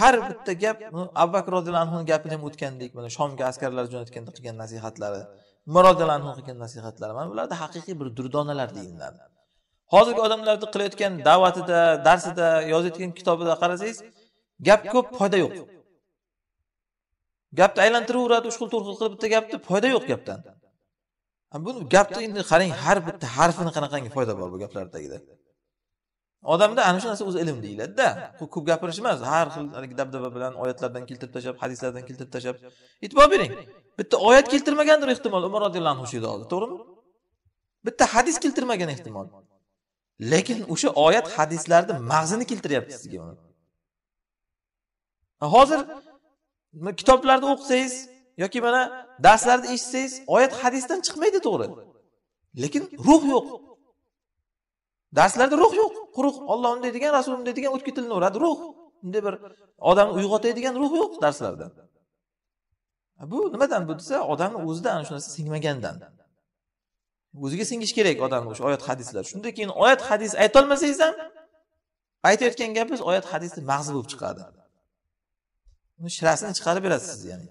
S1: har bitta gap hm, abu bakr roziyallohu anhuni gapini ham o'tgandik mana shomga askarlar jo'natganda qilgan nasihatlari umar roziyallohu anhu qilgan nasihatlari mana bularda haqiqiy bir durdonalar deyiladi hozirgi odamlarni qilayotgan da'vatida darsida yozayotgan kitobida qarasangiz gap ko'p foyda yo'q gapni aylantiraveradi uch xil qilib bitta gapni foyda yo'q gapdan buni gapni endi qarang har bitta harfini qanaqangi foyda bor bu gaplardagida odamda ana shu narsa o'zi ilm deyiladida ko'p gapirish emas har xil haligi dabdaba bilan oyatlardan keltirib tashlab hadislardan keltirib tashlab e'tibor bering bitta oyat keltirmagandir ehtimol umar roziyallohu anhu shu yerda oldi to'g'rimi bitta hadis keltirmagan ehtimol lekin o'sha oyat hadislarni mag'zini keltiryapti sizga uni hozir kitoblarni o'qisangiz yoki mana darslarni eshitsangiz oyat hadisdan chiqmaydi to'g'ri lekin ruh yo'q darslarda ruh yo'q quruq olloh unday degan rasul unday degan o'tib ketilaveradi ruh unday bir odamni uyg'otadigan ruh yo'q darslarda bu nimadan bu desa odamni o'zida ana shu narsa singmagandan o'ziga singishi kerak odamni o'sha oyat hadislar shunda keyin oyat hadis aytolmasangiz ham aytayotgan gapingiz oyat hadisni mag'zi bo'lib chiqadi uni shirasini chiqarib berasiz siz ya'ni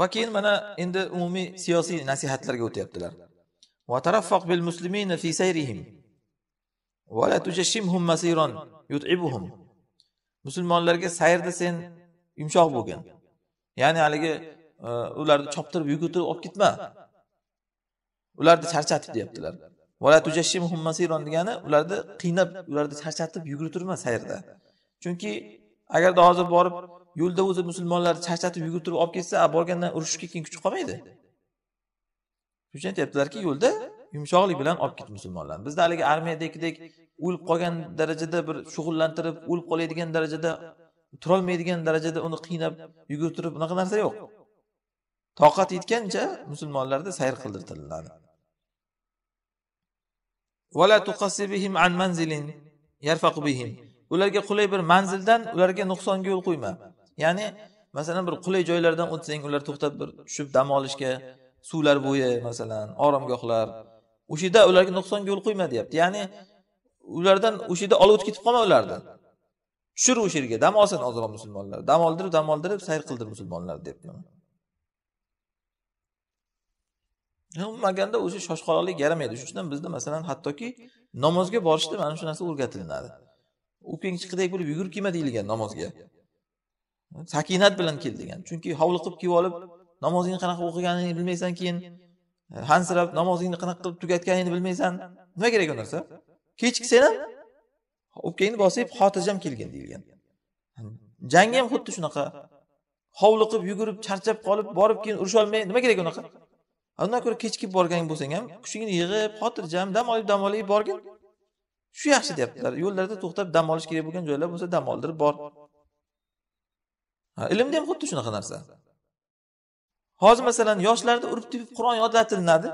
S1: va keyin mana endi umumiy siyosiy nasihatlarga o'tyaptilar وترفق بالمسلمين في سيرهم ولا تجشمهم مسيرا يتعبهم musulmonlarga sayrda sen yumshoq bo'lgin ya'ni haligi e, ularni choptirib yugurtirib olib ketma ularni charchatib deyaptilar vala masiron degani ularni qiynab ularni charchatib yugurtirma sayrda chunki agarda hozir borib yo'lda o'zi musulmonlarni charchatib yugurtirib olib ketsa borgandan urushishga keyin kuchi qolmaydi shuning uchun aytyaptilarki yo'lda yumshoqlik bilan olib ket musulmonlarni bizda haligi armiyadagidek o'lib qolgan darajada bir shug'ullantirib o'lib qoladigan darajada turolmaydigan darajada uni qiynab yugurtirib unaqa narsa yo'q toqat yetgancha musulmonlarda sayr qildirtiriladi ularga qulay bir manzildan ularga nuqsonga yo'l qo'yma ya'ni masalan bir qulay joylardan o'tsang ular to'xtab bir tushib dam olishga suvlar bo'yi masalan oromgohlar o'sha yerda ularga nuqsonga yo'l qo'yma deyapti ya'ni ulardan o'sha yerda olib o'tib ketib qolma ularni tushir o'sha yerga dam olsin ozroq musulmonlar dam oldirib dam oldirib sayr qildir musulmonlar deyapti umuman olganda o'sha shoshqaloqlik yaramaydi shuning uchun bizda masalan hattoki namozga borishda mana shu narsa o'rgatilinadi uping chiqidek bo'lib yugurib kelma deyilgan namozga sakinat bilan kel degan chunki hovli qilib kiyib olib namozingni qanaqa o'qiganingni bilmaysan keyin e, hansirab namozingni qanaqa qilib tugatganingni bilmaysan nima kerak u narsa kechiksan ham o'pkangni bosib xotirjam kelgin deyilgan jangi ham xuddi shunaqa hovliqib yugurib charchab qolib borib keyin urusholmay nima kerak unaqa undan ko'ra kechikib borgan bo'lsang ham kuchingni yig'ib xotirjam dam olib dam olib borgin shu yaxshi deyaptilar yo'llarda to'xtab dam olish kerak bo'lgan joylar bo'lsa dam oldirib bor ilmda ham xuddi shunaqa narsa hozir masalan yoshlarni urib tepib qur'on yodlatilinadi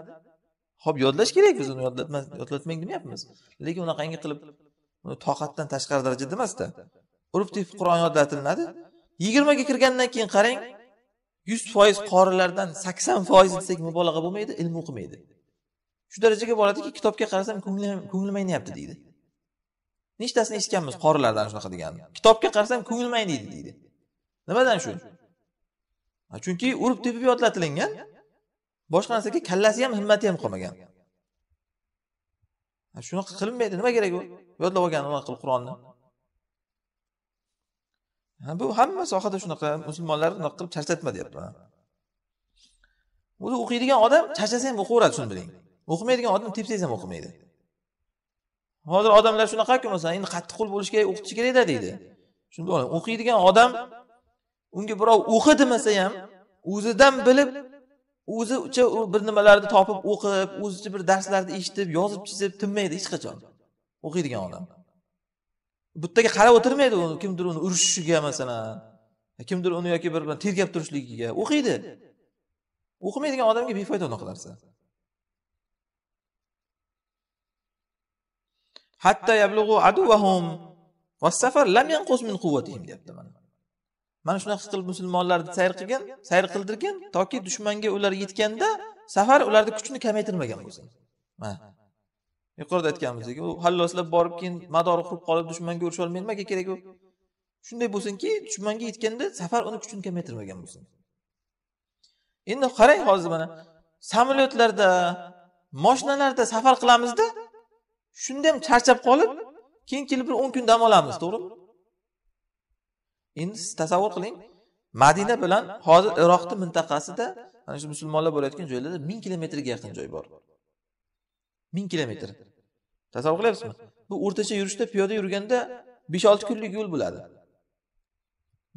S1: ho'p yodlash kerak biz uni yodlatmang demayapmiz lekin unaqangi qilib toqatdan tashqari darajada emasda urib tepib qur'on yodlatilinadi yigirmaga kirgandan keyin qarang yuz foiz qorilardan sakson foiz desak mubolag'a bo'lmaydi ilm o'qimaydi shu darajaga boradiki kitobga qarasam ko'nglim aynayapti deydi nechtasini eshitganmiz qorilardan shunaqa degan kitobga qarasam ko'nglim ayniydi deydi nimadan shu chunki urib tepib yodlatilingan boshqa narsaga kallasi ham himmati ham qolmagan shunaqa qilinmaydi nima kerak u yodlab olgan unaqa qilib qur'onni bu hamma sohada shunaqa musulmonlarni unaqa qilib charchatma deyapti o'zi o'qiydigan odam charchasa ham o'qiyveradi shuni biling o'qimaydigan odam tepsangiz ham o'qimaydi hozir odamlar shunaqaku masalan endi qattiqqo'l bo'lish kerak o'qitish kerakda deydi shunda o'qiydigan odam unga birov o'qi demasa ham o'zidan bilib o'zicha bir nimalarni topib o'qib o'zicha bir darslarni eshitib yozib chizib tinmaydi hech qachon o'qiydigan odam bittaga qarab o'tirmaydi uni kimdir uni urishishiga masalan kimdir uni yoki bir bilan tergab turishligiga o'qiydi o'qimaydigan odamga befoyda unaqa narsa hatto yablug'u aduvahum va safar lam yanqus min quvvatihim deyapti mana mana shunaqa qilib musulmonlarni sayr qilgan sayr qildirgan toki dushmanga ular yetganda safar ularni kuchini kamaytirmagan bo'lsin mana yuqorida aytganimizdek u halloslab borib keyin madori qurib qolib dushmanga urusholmay nimaga kerak u shunday bo'lsinki dushmanga yetganda safar uni kuchini kamaytirmagan bo'lsin endi qarang hozir mana samolyotlarda moshinalarda safar qilamizda shunda ham charchab qolib keyin kelib bir o'n kun dam olamiz to'g'rimi endi siz tasavvur qiling madina bilan hozir iroqni mintaqasida ana shu musulmonlar bo'layotgan joylarda ming kilometrga yaqin joy bor ming kilometr tasavvur qilyapsizmi bu o'rtacha yurishda piyoda yurganda besh olti kunlik yo'l bo'ladi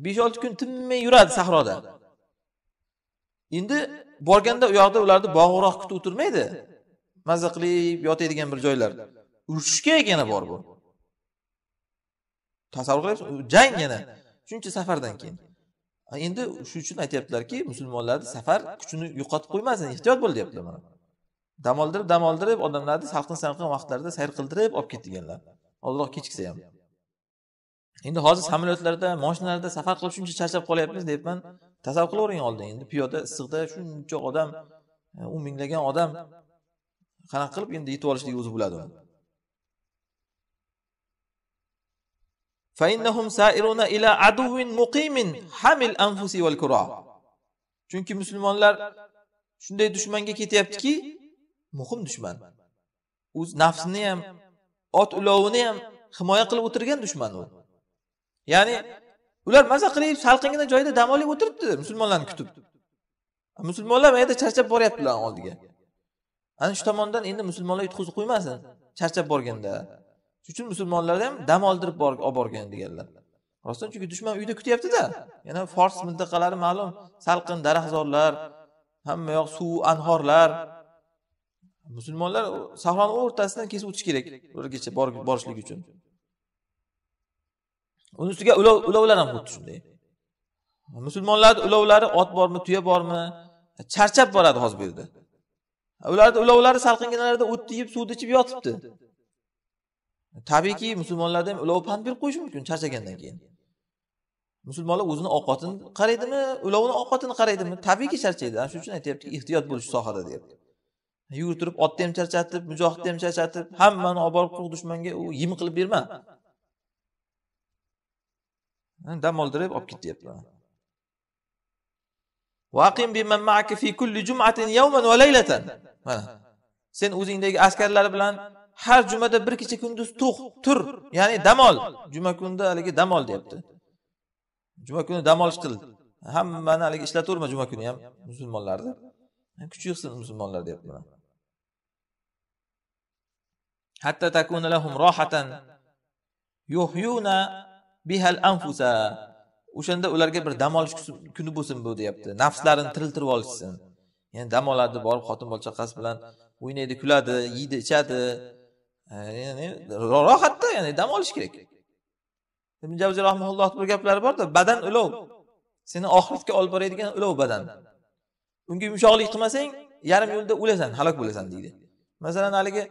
S1: besh olti kun tinmay yuradi sahroda endi borganda u yoqda ularni bog'roq kutib o'tirmaydi mazza qilib yotadigan bir joylar urushish kerak yana bor bu tasavvur qilyapsizmi jang yana shuncha safardan keyin endi shuning uchun aytyaptilarki musulmonlarni safar kuchini yo'qotib qo'ymasin ehtiyot bo'l deyaptilar mana dam oldirib dam oldirib odamlarni salqin salqin vaqtlarda sayr qildirib olib ketganlar ozroq kechiksa ham endi hozir samolyotlarda moshinalarda safar qilib shuncha charchab qolyapmiz deyapman tasavvur qilavering oldin endi piyoda issiqda shuncha odam o'n e, minglagan odam qanaqa qilib endi yetib olishlik o'zi bo'ladi uni hamil Chunki musulmonlar shunday dushmanga ketyaptiki, muhim dushman. O'z nafsini ham, ot ulovini ham himoya qilib o'tirgan dushman u. Ya'ni ular maza qilib salqingina joyda dam olib o'tiribdi musulmonlarni kutib. Musulmonlar mayerda charchab boryapti ularni oldiga. Ana shu tomondan endi musulmonlar yutqizib qo'ymasin, charchab borganda. shuning uchun musulmonlarni ham dam oldirib olib borgan deganlar rostdan chunki dushman uyda kutyaptida yana fors mintaqalari ma'lum salqin daraxtzorlar hamma yoq suv anhorlar musulmonlar sahroni o'rtasidan kesib o'tish kerak ulargacha borishlik uchun uni ustiga ulovlar ham xuddi shunday musulmonlarni ulovlari ot bormi tuya bormi charchab boradi hozir bu yerda ularni ulovlari salqinginlarda o'tni yeb suvni ichib yotibdi tabiiyki musulmonlarda ham ulov pand berib qo'yishi mumkin charchagandan keyin musulmonlar o'zini ovqatini qaraydimi ulovni ovqatini qaraydimi tabiiyki charchaydi ana shuning uchun aytyaptiki ehtiyot bo'lish sohada deyapti yugurib turib otni ham charchatib mujohidni ham charchatib hammani olib borib quruq dushmanga u yem qilib berma dam oldirib olib ket deyapti mana sen o'zingdagi askarlar bilan har jumada bir kecha kunduz tuq tur ya'ni dam ol juma kunida haligi dam ol deyapti juma kuni dam olish qil hammani haligi ishlataverma juma kuni ham musulmonlarni kuchi yig'sin musulmonlar deyapti hatta takuna lahum rohatan yuhyuna bihal anfusa o'shanda ularga bir dam olish kuni bo'lsin bu deyapti nafslarini tiriltirib olishsin ya'ni dam oladi borib xotin bola chaqasi bilan o'ynaydi kuladi yeydi ichadi ya'ni rohatda ya'ni dam olish kerak bir gaplari borda badan ulov seni oxiratga olib boradigan ulov badan unga yumshoqlik qilmasang yarim yo'lda o'lasan halok bo'lasan deydi masalan haligi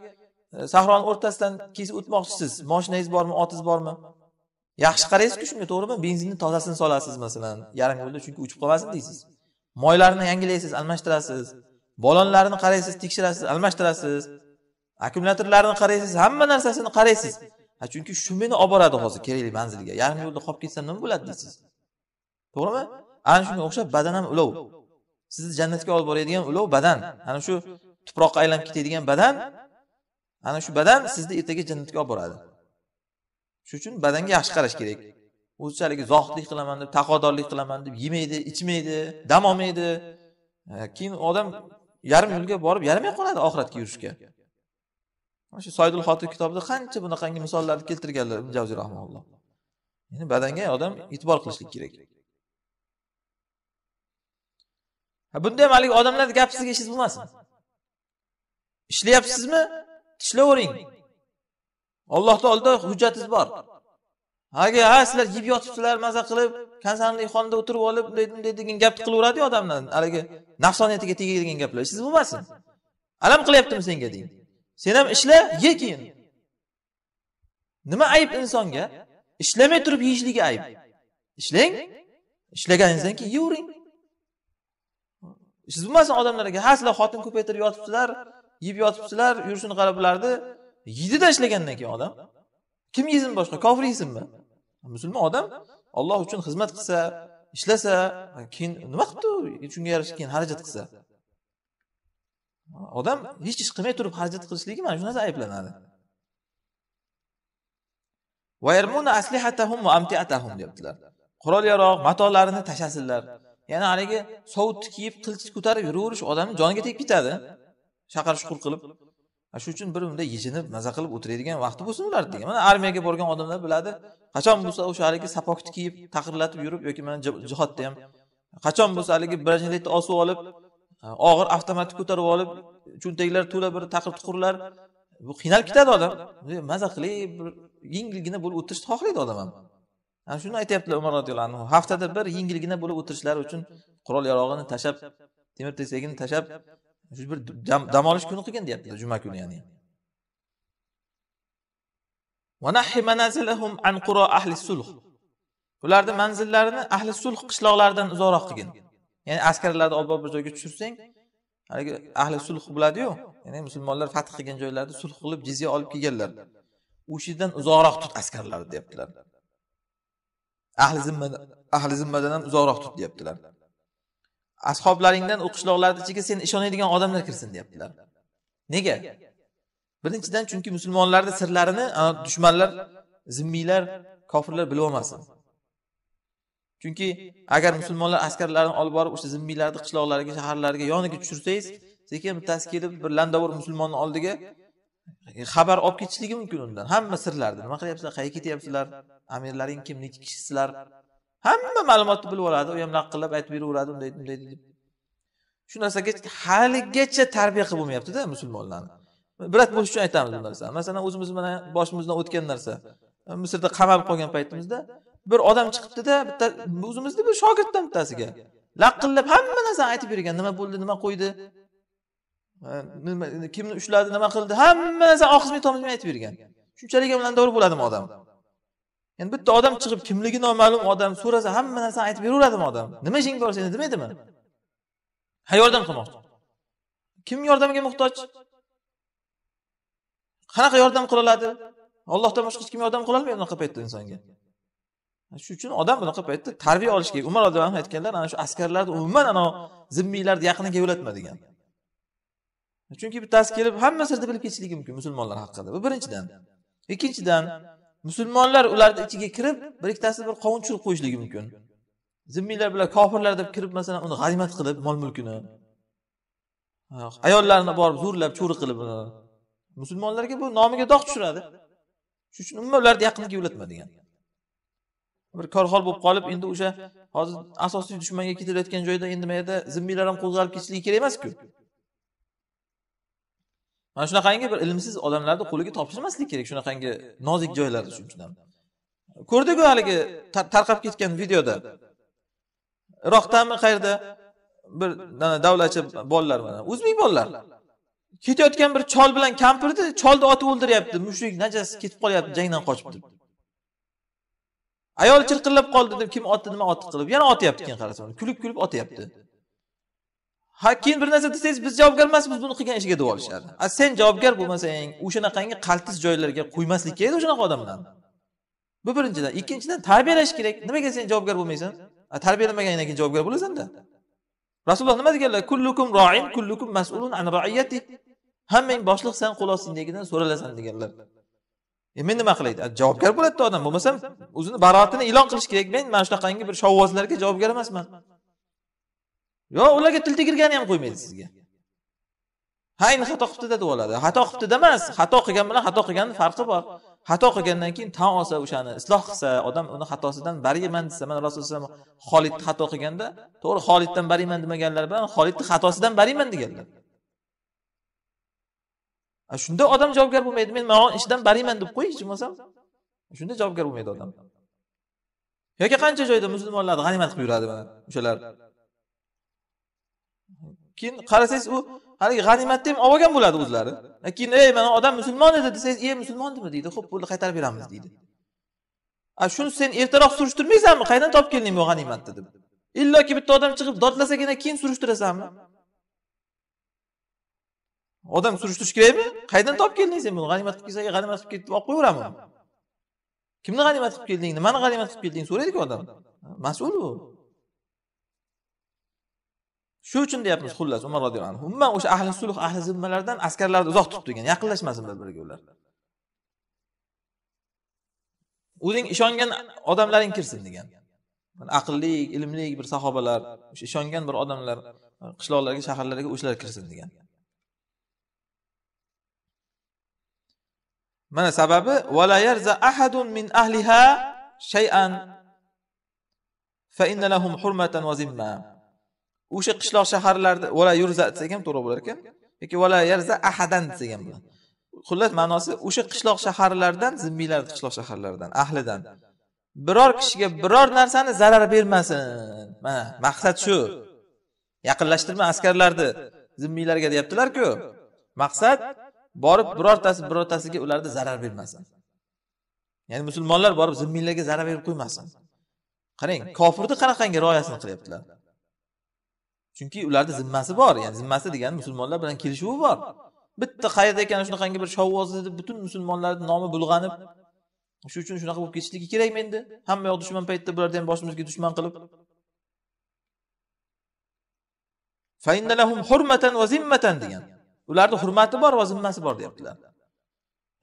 S1: e, sahroni o'rtasidan kesib o'tmoqchisiz moshinangiz bormi otingiz bormi yaxshi qaraysizku shunga to'g'rimi benzinni tozasini solasiz masalan yarim yo'lda chunki uchib qolmasin deysiz moylarini yangilaysiz almashtirasiz bolonlarni qaraysiz tekshirasiz almashtirasiz akkumulyatorlarni qaraysiz hamma narsasini qaraysiz chunki shu meni olib boradi hozir kerakli manzilga yarim yo'lda qolib ketsam nima bo'ladi deysiz to'g'rimi ana shunga o'xshab badan ham ulov sizni jannatga olib boradigan ulov badan ana shu tuproqqa aylanib ketadigan badan ana shu badan sizni ertaga jannatga olib boradi shuning uchun badanga yaxshi qarash kerak o'zichalik zohidlik qilaman deb taqvodorlik qilaman deb yemaydi ichmaydi dam olmaydi keyin odam yarim yo'lga borib yaramay qoladi oxiratga yurishga shu soydul xotir kitobida qancha bunaqangi misollarni keltirganlar javzi javziy rahmaulloh ya'ni badanga odam e'tibor qilishlik kerak bunda ham haligi odamlarni gapi sizga ishingiz bo'lmasin ishlayapsizmi ishlayvering ollohni oldida hujjatingiz bor agar ha sizlar yeb yotibsizlar maza qilib kasallik xonada o'tirib olib bunday bunday degan gapni qilaveradiyu odamlar haligi nafsoniyatiga tegadigan gaplar ishingiz bo'lmasin alam qilyaptimi senga deydi sen ham ishla ye keyin nima ayb insonga ishlamay turib yeyishligi ayb ishlang ishlaganingizdan keyin yeyavering siz bilmasin odamlarga ha sizlar xotin ko'paytirib yotibsizlar yeb yotibsizlar yurishini qarab bularni yeydida ishlagandan keyin odam kim yesin boshqa kofir yesinmi musulmon odam olloh uchun xizmat qilsa ishlasa keyin nima qilibdi shunga yarasha keyin xarajat qilsa odam hech ish qilmay turib hajat qilishligi mana shu narsa ayblanadi qurol yarog' matolarini tashlasinlar ya'ni haligi sovutni kiyib qilich ko'tarib yuraverish odamni joniga tegib ketadi shaqar shuqur qilib shu uchun bir bunday yechinib maza qilib o'tiradigan vaqti bo'lsin ularni degan mana armiyaga borgan odamlar biladi qachon bo'lsa o'sha haligi sapokni kiyib taqirlatib yurib yoki mana jihodda ham qachon bo'lsa haligi brajnilikni osib olib og'ir avtomatni ko'tarib olib cho'ntaklar to'la bir taqir tuqurlar bu qiynalib ketadi odam maza qilib bir yengilgina bo'lib o'tirishni xohlaydi odam ham ana shuni aytyaptilar umar roziyallohu anhu haftada bir yengilgina bo'lib o'tirishlari uchun qurol yarog'ini tashlab temir tersagini tashlab shu bir dam olish kuni qilgin deyaptilar juma kuni ya'ni ularni manzillarini ahli sulh qishloqlaridan uzoqroq qilgin ya'ni askarlarni olib borib bir joyga tushirsang haligi ahli sulh biladiyu ya'ni musulmonlar fath qilgan joylarda sulh qilib jizya olib kelganlar o'sha yerdan uzoqroq tut askarlarni deyaptilar ahli zimma ahli zimmadan ham uzoqroq tut deyaptilar ashoblaringdan u qishloqlarni ichiga sen ishonadigan odamlar kirsin deyaptilar nega birinchidan chunki musulmonlarni sirlarini dushmanlar zimmiylar kofirlar bilib olmasin chunki agar musulmonlar askarlarini olib borib o'sha zimmiylarni qishloqlariga shaharlarga yoniga tushirsangiz sekin bittasi kelib bir landavur musulmonni oldiga xabar olib ketishligi mumkin undan hamma sirlarni nima qilyapsizlar qayerga ketyapsizlar amirlaring kimniki kishisizlar hamma ma'lumotni bilib oladi u ham unaqa qilib aytib yuraveradi unday bunday deb shu narsaga haligacha tarbiya qilib bo'lmayaptida musulmonlarni birat bo'lish uchun aytamiz bu narsani masalan o'zimiz bilan boshimizdan o'tgan narsa misrda qamalib qolgan paytimizda bir odam chiqibdida bitta o'zimizni bir shogirddan bittasiga laqillab hamma narsani aytib bergan nima bo'ldi nima qo'ydi nima kimni ushladi nima qildi hamma narsani og'izmay tomizmay aytib bergan shunchalik ham landavr bo'ladimi odam endi bitta odam chiqib kimligi noma'lum odam so'rasa hamma narsani aytib beraveradimi odam nima ishing bor seni demaydimi ha yordam qilmoqchi kim yordamga muhtoj qanaqa yordam qila oladi ollohdan boshqa hech kim yordam qilolmaydi unaqa paytda insonga shuning uchun odam bunaqa paytda tarbiya olish kerak umar roziyallohu anhu aytganlar ana shu askarlarni umuman ana zimmiylarni yaqiniga yo'latma degan chunki bittasi kelib hamma sirni bilib ketishligi mumkin musulmonlar haqida bu birinchidan ikkinchidan musulmonlar ularni ichiga kirib bir ikkitasi bir qovun tushirib qo'yishligi mumkin zimmiylar bilan kofirlar deb kirib masalan uni g'animat qilib mol mulkini ayollarni borib zo'rlab cho'ri qilib musulmonlarga bu nomiga dog' tushiradi shuning uchun umuman ularni yaqiniga yo'latma degan bir korxol bo'lib qolib endi o'sha hozir asosiy dushmanga ketilayotgan joyda endi mayda zimmiylar ham qo'zg'alib ketishligi kerak emasku mana shunaqangi bir ilmsiz odamlarni qo'liga topshirmaslik kerak shunaqangi nozik joylarni shuning uchun ham ko'rdiku haligi tarqab ketgan videoda iroqdami qayerda bir davlatchi bolalar mana o'zbek bolalar ketayotgan bir chol bilan kampirni cholni otib o'ldiryapti mushuk najas ketib qolyapti jangdan qochib turib ayol chirqillab qoldi deb kim otdi nima otdi qilib yana otyapti keyin qarasa kulib kulib otyapti ha keyin bir narsa desangiz biz javobgar emasmiz buni qilgan ishiga deb olishadi a sen javobgar bo'lmasang o'shanaqangi qaltis joylarga qo'ymaslik kerak o'shanaqa odamlarni bu birinchidan ikkinchidan tarbiyalash kerak nimaga sen javobgar bo'lmaysan tarbiyalamagandan keyin javobgar bo'lasanda rasululloh nima deganlar kullukum roin kullukum masulun an hammang boshliqsan qo'l ostingdagidan so'ralasan deganlar E, men nima qilaydi javobgar bo'ladida odam bo'lmasam o'zini baroatini e'lon qilish kerak men mana shunaqangi bir shovvozlarga javobgar emasman yo ularga til tegirgani ham qo'ymaydi sizga ha endi xato qilibdida deb oladi xato qilibdida emas xato qilgan bilan xato qilganni farqi bor xato qilgandan keyin tan olsa o'shani isloh qilsa odam uni xatosidan bariyman desa mana rasululloh xolidni xato qilganda to'g'ri xoliddan bariyman demaganlar bilan xolidni xatosidan bariyman deganlar shunda odam javobgar bo'lmaydi men man ishdan bariman deb qo'y hech bo'lmasam shunda javobgar bo'lmaydi odam yoki qancha joyda musulmonlarni g'animat qilib yuradi mana o'shalar keyin qarasangiz u haligi g'animatni ham olgan bo'ladi o'zlari keyin ey mana odam musulmon edi desangiz e musulmondimi deydi ho'p bo'ldi qaytarib beramiz deydi a shuni sen ertaroq surishtirmaysanmi qayerdan topib kelding bu g'animatni deb illoki bitta odam chiqib dodlasagina keyin surishtirasanmi odam surishtirish kerakmi qayerdan topib kelding sen buni g'animat qilib kelsa g'animat qilib ketib olib qo'yaveramimi kimni g'animat qilib kelding nimani g'animat qilib kelding so'raydiku odam mas'ul u shu uchun deyapmiz xullas umar roziyallohu anhu umuman o'sha ahli sulh ahli zimmalardan askarlarni uzoq tutib turgan yaqinlashmasin bir biriga ular o'zing ishongan odamlaring kirsin degan aqlli ilmli bir sahobalar o'sha ishongan bir odamlar qishloqlarga shaharlarga o'shalar kirsin degan mana sababi vala yarza ahadun min ahliha shay'an fa inna lahum hurmatan va zimma o'sha qishloq shaharlarda vala yurza desak ham to'g'ri bo'lar ekan yoki vala yarza ahadan desak ham bo'ladi xullas ma'nosi o'sha qishloq shaharlardan zimmiylar qishloq shaharlaridan ahlidan biror kishiga biror narsani zarar bermasin mana maqsad shu yaqinlashtirma askarlarni zimmiylarga deyaptilarku maqsad borib birortasi birortasiga ularni zarar bermasin ya'ni musulmonlar borib zimminlarga zarar berib qo'ymasin qarang kofirni qanaqangi rioyasini qilyaptilar chunki ularni zimmasi bor ya'ni zimmasi degani musulmonlar bilan kelishuvi bor bitta qayerda ekan shunaqangi bir deb butun musulmonlarni nomi bulg'anib shuning uchun shunaqa bo'lib ketishligi kerakmi endi hamma yoq dushman paytida bularni ham boshimizga dushman qilib degan ularni hurmati bor va zimmasi bor deyaptilar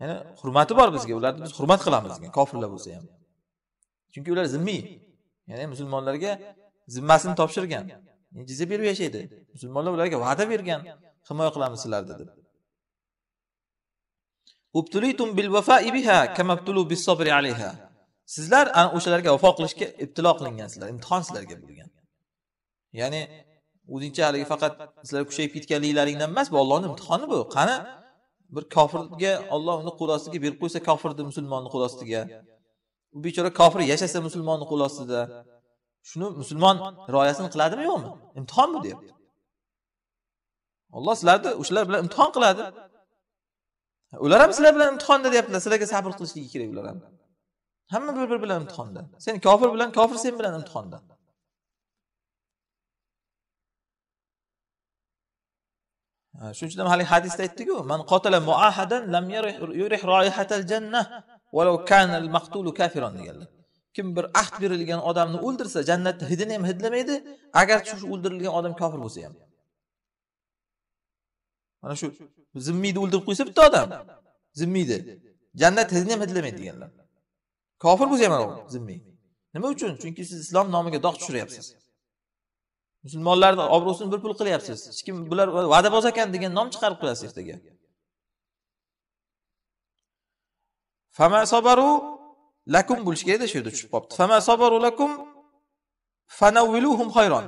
S1: ya'ni hurmati bor bizga ularni biz hurmat qilamiz kofirlar bo'lsa ham chunki ular zimmiy ya'ni musulmonlarga zimmasini topshirgan jiza berib yashaydi musulmonlar ularga va'da bergan himoya qilamiz sizlarni deb biha alayha sizlar ana o'shalarga vafo qilishga ibtilo qilingansizlar imtihon sizlarga bo'lgan ya'ni o'zingcha haligi faqat sizlar kuchayib ketganliklaringdan emas bu ollohni imtihoni bu qani bir kofirga olloh uni qo'l ostiga berib qo'ysa kofirni musulmonni qo'l ostiga u bechora kofir yashasa musulmonni qo'l ostida shuni musulmon rioyasini qiladimi yo'qmi imtihon bu deyapti olloh sizlarni o'shalar bilan imtihon qiladi ular ham sizlar bilan imtihonda deyaptilar sizlarga sabr qilishligi kerak ular ham hamma bir biri bilan imtihonda sen kofir bilan kofir sen bilan imtihonda shuning uchun ham haligi hadisda aytdiku man qotala muahadan lam yurih roihatal janna walau kana al maqtulu kafiron deganlar kim bir ahd berilgan odamni o'ldirsa jannatni hidini ham hidlamaydi agar shu o'ldirilgan odam kofir bo'lsa ham mana shu zimmiyni o'ldirib qo'ysa bitta odam zimmiyni jannat hidini ham hidlamaydi deganlar kofir bo'lsa ham zimmiy nima uchun chunki siz islom nomiga dog' tushiryapsiz musulmonlarni obro'sini bir pul qilyapsiz hech kim bular va'daboz ekan degan nom chiqarib qo'yasiz ertaga fama sobaru lakum bo'lishi kerakda shu yerda tushib qolibdi fama sobaru lakum fanaviluhum hayron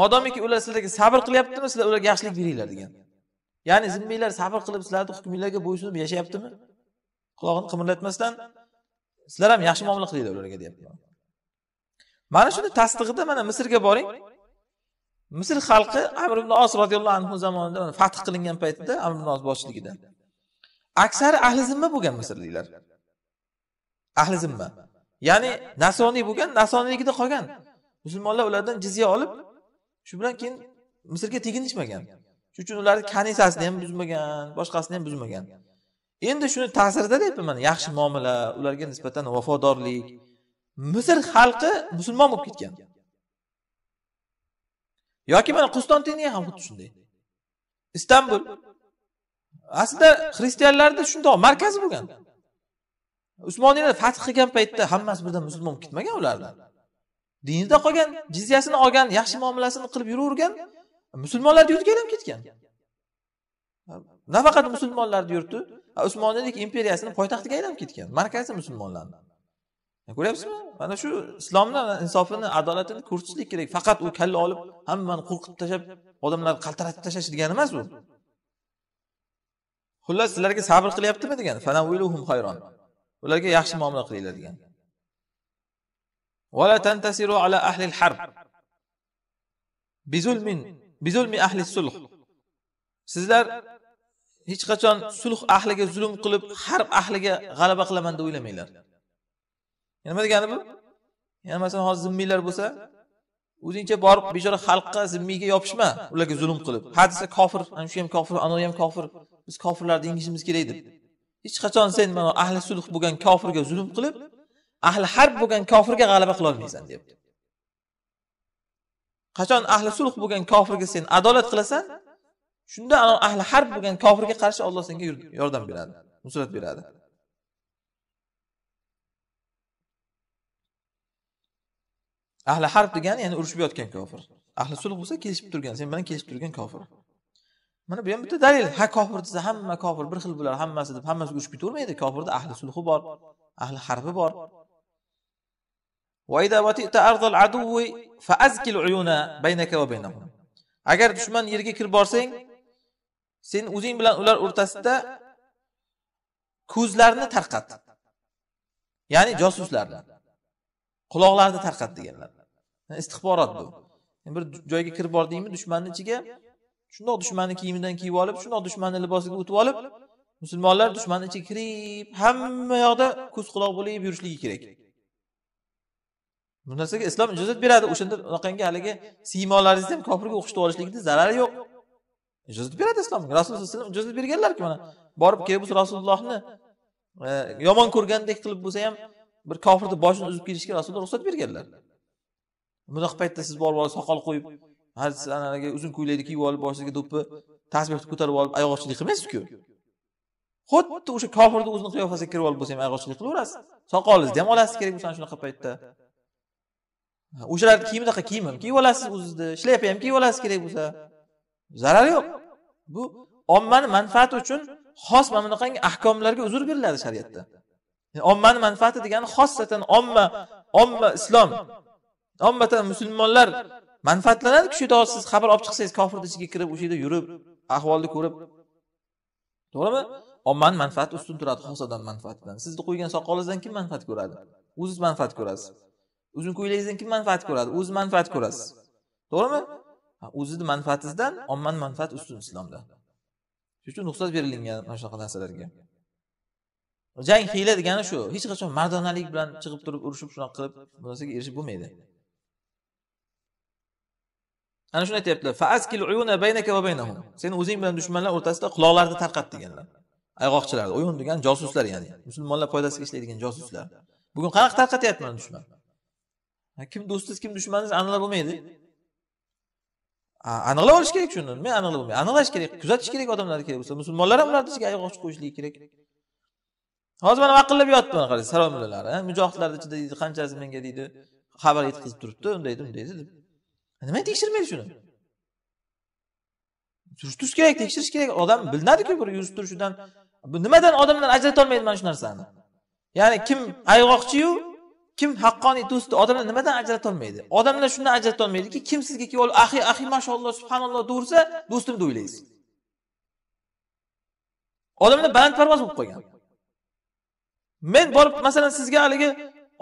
S1: modomiki ular sizlarga sabr qilyaptimi sizlar ularga yaxshilik beringlar degan ya'ni zimmiylar sabr qilib sizlarni hukminglarga bo'ysunib yashayaptimi qulog'ini qimirlatmasdan sizlar ham yaxshi muomala qilinglar ularga deyapti mana shuni tasdig'ida mana misrga boring misr xalqi amr ibn os roziyallohu anhu zamonida fath qilingan paytda amr ibn os boshchiligida aksari ahli zimma bo'lgan misrliklar ahli zimma ya'ni nasoniy bo'lgan nasoniyligida qolgan musulmonlar ulardan jizya olib shu bilan keyin misrga teginishmagan shuning uchun ularni kanisasini ham buzmagan boshqasini ham buzmagan endi shuni ta'sirida deyapman mana yaxshi muomala ularga nisbatan vafodorlik misr xalqi musulmon bo'lib ketgan yoki mana qustantiniya ham xuddi shunday istanbul aslida xristianlarni shundoq markazi bo'lgan usmoniylar fath qilgan paytda hammasi birdan musulmon bo'lib ketmagan ularni dinida qolgan jizyasini olgan yaxshi muomalasini qilib yuravergan musulmonlarni yurtiga ham ketgan nafaqat musulmonlarni yurti usmoniylik imperiyasini poytaxtiga aylanib ketgan markazi musulmonlarni ko'ryapsizmi mana shu islomni insofini adolatini ko'rsatishlik kerak faqat u kalla olib hammani qo'rqitib tashlab odamlarni qaltiratib tashlash degani emas u xullas sizlarga sabr qilyaptimi degan hayron ularga yaxshi muomala qilinglar degan ولا تنتصروا على أهل الحرب بظلم بظلم أهل الصلح sizlar hech qachon sulh ahliga zulm qilib harb ahliga g'alaba qilaman deb o'ylamanglar nima degani bu ya'ni masalan hozir zimmiylar bo'lsa o'zingcha borib bechora xalqqa zimmiyga yopishma ularga zulm qilib ha desa kofir ana shu ham kofir anavi ham kofir biz kofirlarni yengishimiz kerak deb hech qachon sen mana ahli sulh bo'lgan kofirga zulm qilib ahli harb bo'lgan kofirga g'alaba qilolmaysan deyapti qachon ahli sulh bo'lgan kofirga sen adolat qilasan shunda ahli harb bo'lgan kofirga qarshi olloh senga yordam beradi nusrat beradi ahli harb degani ya'ni urushib yotgan kofir ahli sulh bo'lsa kelishib turgan sen bilan kelishib turgan kofir mana bu ham bitta dalil ha kofir desa hamma kofir bir xil bular hammasi deb hammasi urushib ketavermaydi kofirni ahli sulhi bor ahli harbi bor agar dushman yerga kirib borsang sen o'zing bilan ular o'rtasida ko'zlarni tarqat ya'ni josuslarni quloqlarni tarqat deganlar istixborot bu bir joyga kirib bordingmi dushmanni ichiga shundoq dushmanni kiyimidan kiyib olib shundoq dushmanni libosiga o'tib olib musulmonlar dushmanni ichiga kirib hamma yoqda ko'z quloq bo'lib yurishligi kerak bu narsaga islom ijozat beradi o'shanda unaqangi haligi siymolaringizni ham kofirga o'qishtirib olishlikni zarari yo'q ijozat beradi islom rasululloh sallallohu alayhi vasallam ijozat berganlarku mana borib kelib rasulullohni e, yomon ko'rgandek qilib bo'lsa ham bir kofirni boshini uzib kelishga rasululloh ruxsat berganlar bunaqa paytda siz borib olib soqol qo'yib haligi uzun ko'ylakni kiyib olib boshiga do'ppi tasbehni ko'tarib olib ayg'oqchilik qilmaysizku xuddi o'sha kofirni o'zini qiyofasiga kirib olib bo'lsa ham ayg'oqchilik qilaverasiz soqolingizni ham olasiz kerak bo'lsa shunaqa paytda o'shalarni kiyimi unaqa kiyim ham kiyib olasiz o'zizni shlyapa ham kiyib olasiz kerak bo'lsa zarar yo'q bu ommani manfaati uchun xos mana bunaqangi ahkomlarga uzr beriladi shariatda ommani manfaati degani xossatan omma omma islom ommatan musulmonlar manfaatlanadi shu yerda hozir siz xabar olib chiqsangiz kofirni ichiga kirib o'sha yerda yurib ahvolni ko'rib to'g'rimi ommani manfaati ustun turadi xos odam manfaatidan sizni qo'ygan soqolingizdan kim manfaat ko'radi o'ziz manfaat ko'rasiz uzun ko'ylagingizdan kim manfaat ko'radi o'zi manfaat ko'rasiz to'g'rimi o'zizni manfaatingizdan ommani manfaati ustun islomda shuning uchun ruxsat berilgan mana shunaqa narsalarga jang hiyla degani shu hech qachon mardonalik bilan chiqib turib urushib shunaqa qilib bu narsaga erishib bo'lmaydi ana shuni aytyaptilar va baynahum sen o'zing bilan dushmanlar o'rtasida quloqlarni tarqat deganlar ayg'oqchilar o'yun degani josuslar ya'ni musulmonlar foydasiga ishlaydigan josuslar bugun qanaqa tarqatyapti mana dushman kim do'stingiz kim dushmaningiz aniqlab bo'lmaydi aniqlab olish kerak shuni men aniqlab bo'lmaydi aniqlash kerak kuzatish kerak odamlarni kerak bo'lsa musulmonlar ham ularni ichiga ayg'oqchi qo'yishligi kerak hozir mana vaqillab yotibdi mana qarang saroy mujohidlarni ichida qanchasi menga deydi xabar yetkazib turibdi unday edi bunday edi deb nimaga tekshirmaydi shuni surishtirush kerak tekshirish kerak odam bilinadiku bir yurib turishidan bu nimadan odamlar ajratolmaydi mana shu narsani ya'ni kim ayg'oqchiyu kim haqqoniy do'sti odamlar nimadan ajratolmaydi odamlar shundan ajratolmaydiki kim sizga kelib olib ahi ahi mashalloh subhanalloh deyaversa do'stim deb o'ylaysiz odamlar balandparvoz bo'lib qolgan men borib masalan sizga haligi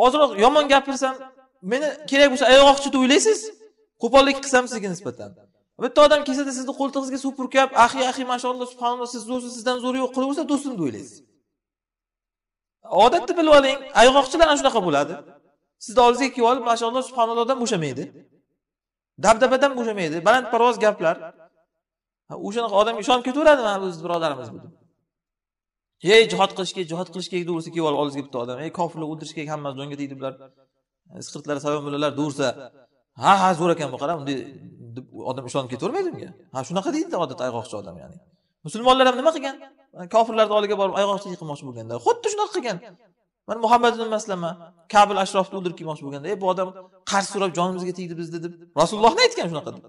S1: ozroq yomon gapirsam meni kerak bo'lsa ayg'oqchi deb o'ylaysiz qo'pollik qilsam sizga nisbatan bitta odam kelsada sizni qo'ltig'ingizga suv purkab ahiy ahi mashalloh subhanalloh siz do'stim sizdan zo'ri yo'q qilaversa do'stim deb o'ylaysiz odatni bilib oling ayg'oqchilar ana shunaqa bo'ladi sizni oldingizga kelib olib mashaalloh subhanallohdan bo'shamaydi dabdabadan bo'shamaydi balandparvoz gaplar o'shanaqa odamga ishonib ketaveradi mana bizni birodarimiz ey jihod qilish kerak jihod qilish kerak deb kelib olib oldingizga kelibdi odam ey kofirlar o'ldirish kerak hammasi jonga tegdi bular isqirtlar sabab bo'lalar deyaversa ha ha zo'r ekan bu qara bunday deb odam ishonib ketavermaydi unga ha shunaqa deydida odatda ayg'oqchi odam ya'ni musulmonlar ham nima qilgan kofirlarni oldiga borib ayg'oqchilik qilmoqchi bo'lganda xuddi shunaqa qilgan mana muhammad ibn maslama kabil ashrofni o'ldirib kelmoqchi bo'lganda ey bu odam qarz so'rab jonimizga tegdi bizni deb rasulullohni aytgan shunaqa deb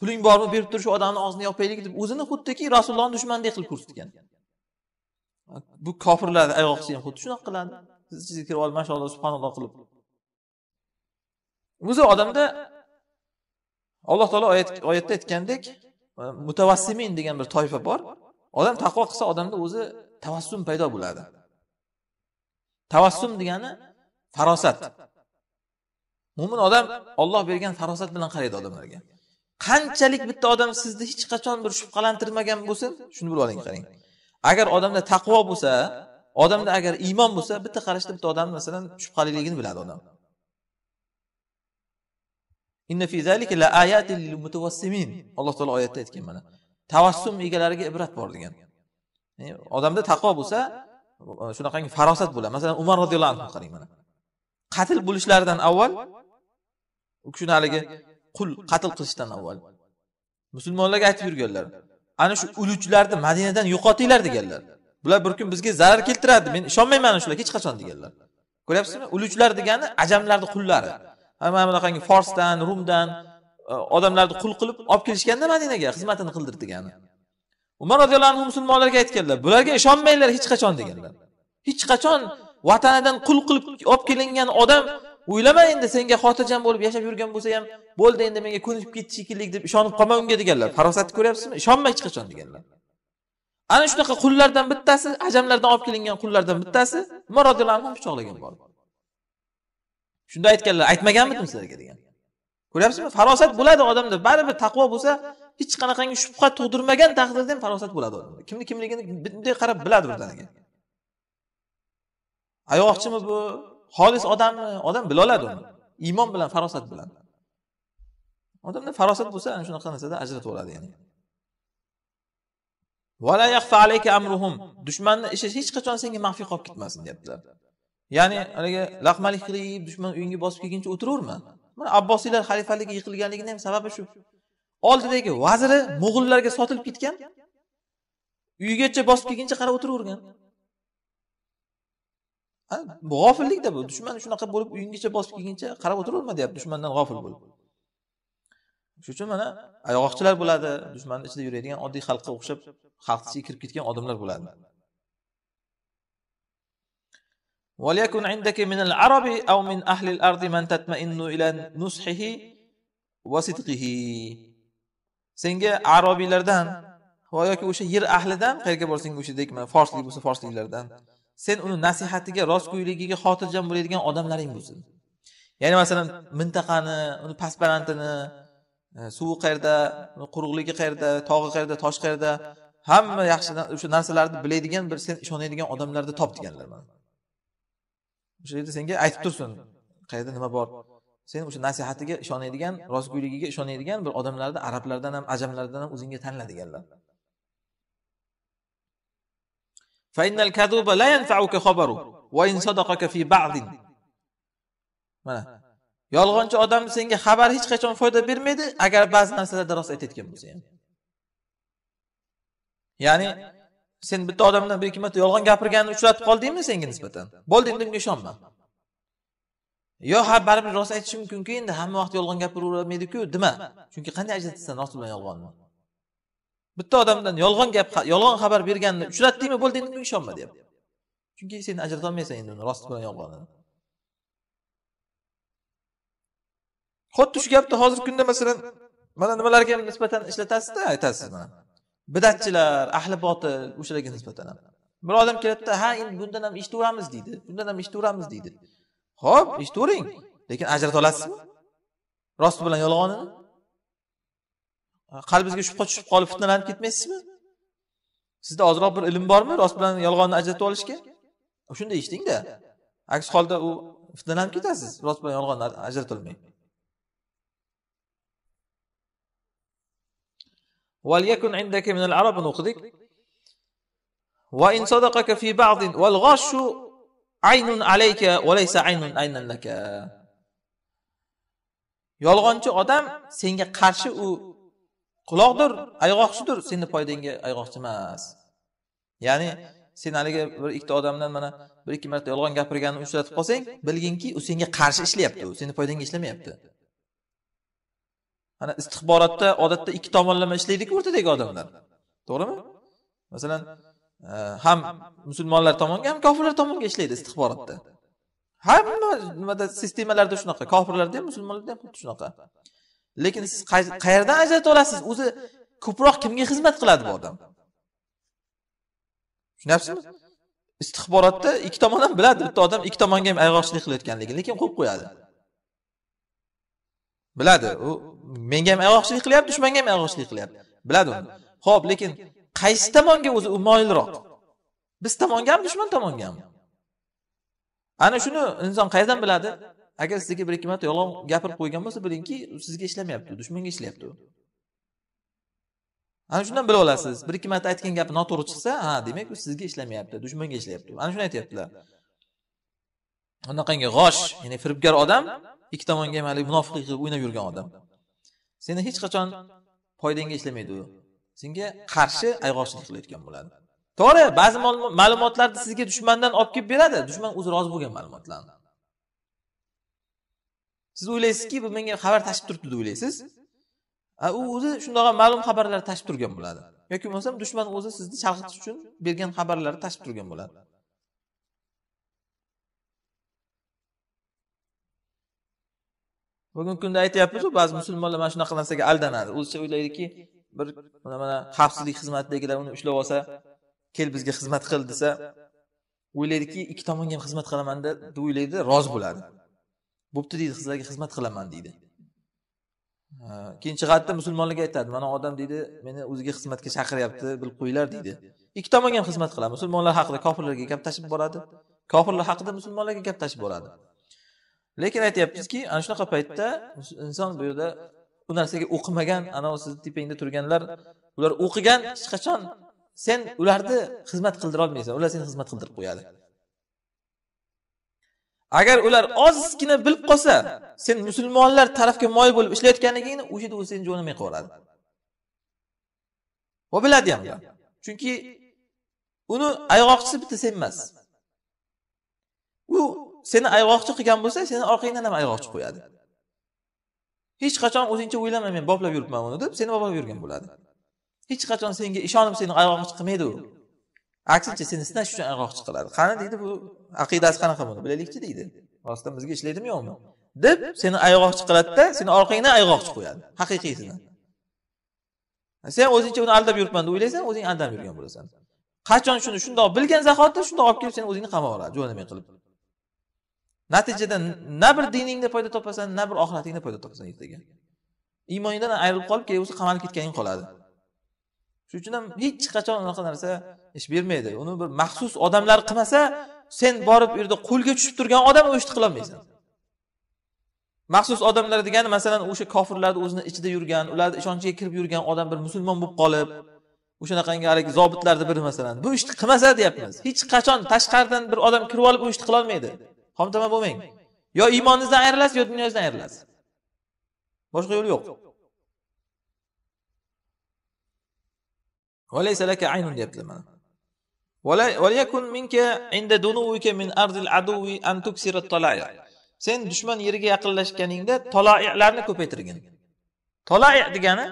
S1: puling bormi berib tur shu odamni og'zini yopaylik deb o'zini xuddiki rasulullohni dushmanidek qilib ko'rsatgan bu kofirlarni oyoq ham xuddi shunaqa qiladi kirib ol mashaalloh subhanalloh qilib o'zi odamda alloh taolo oyatda aytgandek e, mutavassimin degan bir toifa bor odam taqvo qilsa odamda o'zi tavassum paydo bo'ladi tavassum degani farosat mo'min odam olloh bergan farosat bilan qaraydi odamlarga qanchalik bitta odam sizni hech qachon bir shubhalantirmagan bo'lsin shuni bilib oling qarang agar odamda taqvo bo'lsa odamda agar iymon bo'lsa bitta qarashda bitta odamni masalan shubhaliligini biladi odam alloh taolo oyatda aytgan mana tavassum egalariga ibrat bor degan e, odamda taqvo bo'lsa shunaqangi farosat bo'ladi masalan umar roziyallohu anhu qarang mana qatl bo'lishlaridan avval u kishini haligi qul qatl qilishdan avval musulmonlarga aytib yurganlar ana shu uluchlarni madinadan yo'qotinglar deganlar bular bir kun bizga zarar keltiradi men ishonmayman ana hech qachon deganlar ko'ryapsizmi uluchlar degani ajamlarni qullari mana bunaqangi forsdan rumdan e, odamlarni qul qilib olib kelishganda madinaga xizmatini qildir degani umar roziyallohu anhu musulmonlarga aytganlar bularga ishonmanglar hech qachon deganlar hech qachon vatanidan qul qilib olib kelingan odam o'ylama endi senga xotirjam bo'lib yashab yurgan bo'lsa ham bo'ldi endi menga ko'nikib ketdi shekilli deb ishonib qolma unga deganlar farosatni ko'ryapsizmi ishonma hech qachon deganlar ana shunaqa qullardan bittasi ajamlardan olib kelingan qullardan bittasi umar roziyallohu anhu pichoqlagan bor shunda aytganlar aytmaganmidim sizlarga degan ko'ryapsizmi farosat bo'ladi odamda baribir taqvo bo'lsa hech qanaqangi shubha tug'dirmagan taqdirda ham farosat bo'ladi odamda kimni kimligini bunday qarab biladi birdaniga ayg'oqchimi bu xolis odamni odam bila oladi uni iymon bilan farosat bilan odamda farosat bo'lsa ana shunaqa narsada ajratib oladi ya'ni dushmanni ishi hech qachon senga maxfiy qolib ketmasin deyaptilar ya'ni haligi laqmalik qilib dushman uyingga bosib kelguncha o'tiraverma mana abbosiylar xalifaligi yiqilganligini ham sababi shu oldidagi vaziri mo'g'ullarga sotilib ketgan uyigacha bosib kelguncha qarab o'tiravergan g'ofillikda bu dushman shunaqa bo'lib uyinggacha bosib kelguncha qarab o'tiraverma deyapti dushmandan g'ofil bo'lib shuning uchun mana ayg'oqchilar bo'ladi dushmanni ichida yuradigan oddiy xalqqa o'xshab xalqni ichiga kirib ketgan odamlar bo'ladi وليكن عندك من العرب أو من أهل الأرض من تطمئن إلى نصحه وصدقه senga arabiylardan va yoki o'sha yer ahlidan qayerga borsang o'shadek mana forslik bo'lsa forsliklardan sen uni nasihatiga rostgo'yligiga xotirjam bo'ladigan odamlaring bo'lsin ya'ni masalan mintaqani uni past balandini e, suvi qayerda quruqligi qayerda tog'i qayerda tosh qayerda hamma yaxshi o'sha narsalarni biladigan bir sen ishonadigan odamlarni top deganlar mana o'sha yerda senga aytib tursin qayerda nima bor sen o'sha nasihatiga ishonadigan rostgo'yligiga ishonadigan bir odamlarni arablardan ham ajamlardan ham o'zingga tanla deganlar فإن الكذوب لا ينفعك خبره وإن صدقك في بعض mana yolg'onchi odam senga xabar hech qachon foyda bermaydi agar ba'zi narsalarda rost aytayotgan bo'lsa ham ya'ni sen bitta odamdan bir ikki marta yolg'on gapirganini uchratib qoldingmi senga nisbatan bo'ldi endi unga ishonma yo ha baribir rost aytishi mumkinku endi hamma vaqt yolg'on gapiravermaydiku dema chunki qanday ajratasan rost bilan yolg'onni bitta odamdan yolg'on gap yolg'on xabar berganini uchratdingmi bo'ldi endi unga ishonma deyapti chunki sen ajratolmaysan endi uni rost bilan yolg'onini xuddi shu gapni hozirgi kunda masalan mana nimalarga nisbatan ishlatasizda aytasiz mana bidatchilar ahli botil o'shalarga nisbatan ham bir odam keladida ha endi bundan ham eshitaveramiz deydi bundan ham eshitaveramiz deydi ho'p eshitavering lekin ajrata olasizmi rost bilan yolg'onini qalbingizga shubha tushib qolib fitnalanib ketmaysizmi sizda ozroq bir ilm bormi rost bilan yolg'onni ajratib olishga shunday eshitingda aks holda u fitnalanib ketasiz rost bilan yolg'onni ajratolmay وليكن عندك من العرب نقدك وإن صدقك في بعض والغش عين عليك وليس عين عينا لك yolg'onchi odam senga qarshi u quloqdir ayg'oqchidir seni foydangga ayg'oqchi emas ya'ni sen haligi bir ikkita odamdan mana bir ikki marta yolg'on gapirganini uchratib qolsang bilginki u senga qarshi ishlayapti u seni foydangga ishlamayapti mana istixborotda odatda ikki tomonlama ishlaydiku o'rtadagi odamlar to'g'rimi masalan e, ham musulmonlar tomonga ham kofirlar tomonga ishlaydi istixborotda hamma nimada sistemalarda shunaqa kofirlarda ham musulmonlarda ham xuddi shunaqa lekin siz qayerdan ajrata olasiz o'zi ko'proq kimga xizmat qiladi bu odam tushunyapsizmi istixborotda ikki tomon ham biladi bitta odam ikki tomonga ham ayg'oqchilik qilayotganligini lekin qo'yib qo'yadi biladi u menga ham ayg'oqchilik qilyapti dushmanga ham ayg'oqchilik qilyapti biladi uni ho'p lekin qaysi tomonga o'zi u moyilroq biz tomongami dushman tomongami ana shuni inson qayerdan biladi agar sizga bir ikki marta yolg'on gapirib qo'ygan bo'lsa bilingki sizga ishlamayapti dushmanga ishlayapti u ana shundan bilib olasiz bir ikki marta aytgan gapi noto'g'ri chiqsa ha demak u sizga ishlamayapti dushmanga ishlayapti ana shuni aytyaptilar unaqangi g'osh ya'ni firibgar odam ikki tomonga ham haligi munofiqlik qilib o'ynab yurgan odam seni hech qachon foydangga ishlamaydi u senga qarshi ayg'oqchilik qilayotgan bo'ladi to'g'ri ba'zi ma'lumotlarni sizga dushmandan olib kelib beradi dushman o'zi rozi bo'lgan ma'lumotlarni siz o'ylaysizki bu menga xabar tashib turibdi deb o'ylaysiz u o'zi shundoq ma'lum xabarlar tashib turgan bo'ladi yoki bo'lmasam dushman o'zi sizni chalg'itish uchun bergan xabarlarni tashib turgan bo'ladi bugungi kunda aytyapmizu ba'zi musulmonlar mana shunaqa narsaga aldanadi o'zicha o'ylaydiki bir mana mana xavfsizlik xizmatidagilar uni ushlab olsa kel bizga xizmat qil desa o'ylaydiki ikki tomonga ham xizmat qilamanda deb o'ylaydi rozi bo'ladi bo'pti deydi sizlarga xizmat qilaman deydi keyin chiqadida musulmonlarga aytadi mana odam deydi meni o'ziga xizmatga chaqiryapti bilib qo'yinglar deydi ikki tomonga ham xizmat qiladi musulmonlar haqida kofirlarga gap tashib boradi kofirlar haqida musulmonlarga gap tashib boradi lekin aytyapmizki ana shunaqa paytda inson bu yerda u narsaga o'qimagan anavi sizni tepangda turganlar ular o'qigan hech qachon sen ularni xizmat qildira olmaysan ular seni xizmat qildirib qo'yadi agar ular ozgina bilib qolsa sen musulmonlar tarafga moyil bo'lib ishlayotganligingni o'sha yerda o'zi seni jo'namay qolaveradi va biladi ham chunki uni ayg'oqchisi bitta sen emas u seni ayg'oqchi qilgan bo'lsa seni orqangdan ham ayg'oqchi qo'yadi hech qachon o'zingcha o'ylama men boplab yuribman uni deb seni boplab yurgan bo'ladi hech qachon senga ishonib seni ayg'oqchi qilmaydi u aksincha sinfdan shu uchun ayg'oqchi qiladi qani deydi bu aqidasi qanaqa buni bilaylikchi deydi rostdan bizga ishlaydimi yo'qmi deb seni ayg'oqchi qiladida seni orqangdan ayg'oqchi qo'yadi haqiqiysini sen o'zingcha uni aldab yuribman deb o'ylaysan o'zing aldanib yurgan bo'lasan qachon shuni shundoq bilgan zahoti shundoq olib kelib seni o'zingni qamab oladi jo'namay qilib natijada na bir diningda foyda topasan na bir oxiratingda foyda topasan ertaga iymoningdan ayrilib qolib keyin qamalib ketganing qoladi shuning uchun ham hech qachon unaqa narsa ish bermaydi uni bir maxsus odamlar qilmasa sen borib u yerda qo'lga tushib turgan odam o'sha ishni qilolmaysan maxsus odamlar degani masalan o'sha kofirlarni o'zini ichida yurgan ularni ishonchiga kirib yurgan odam bir musulmon bo'lib qolib o'shanaqangi haligi zobitlarni biri masalan bu ishni qilmasa deyapmiz hech qachon tashqaridan bir odam kirib olib u ishni qilolmaydi xomtama bo'lmang yo iymoningizdan ayrilasiz yo dunyongizdan ayrilasiz boshqa yo'li yo'q valaysalaka mana Sen dushman yeriga yaqinlashganingda taloi'larni ko'paytirgin. toloi degani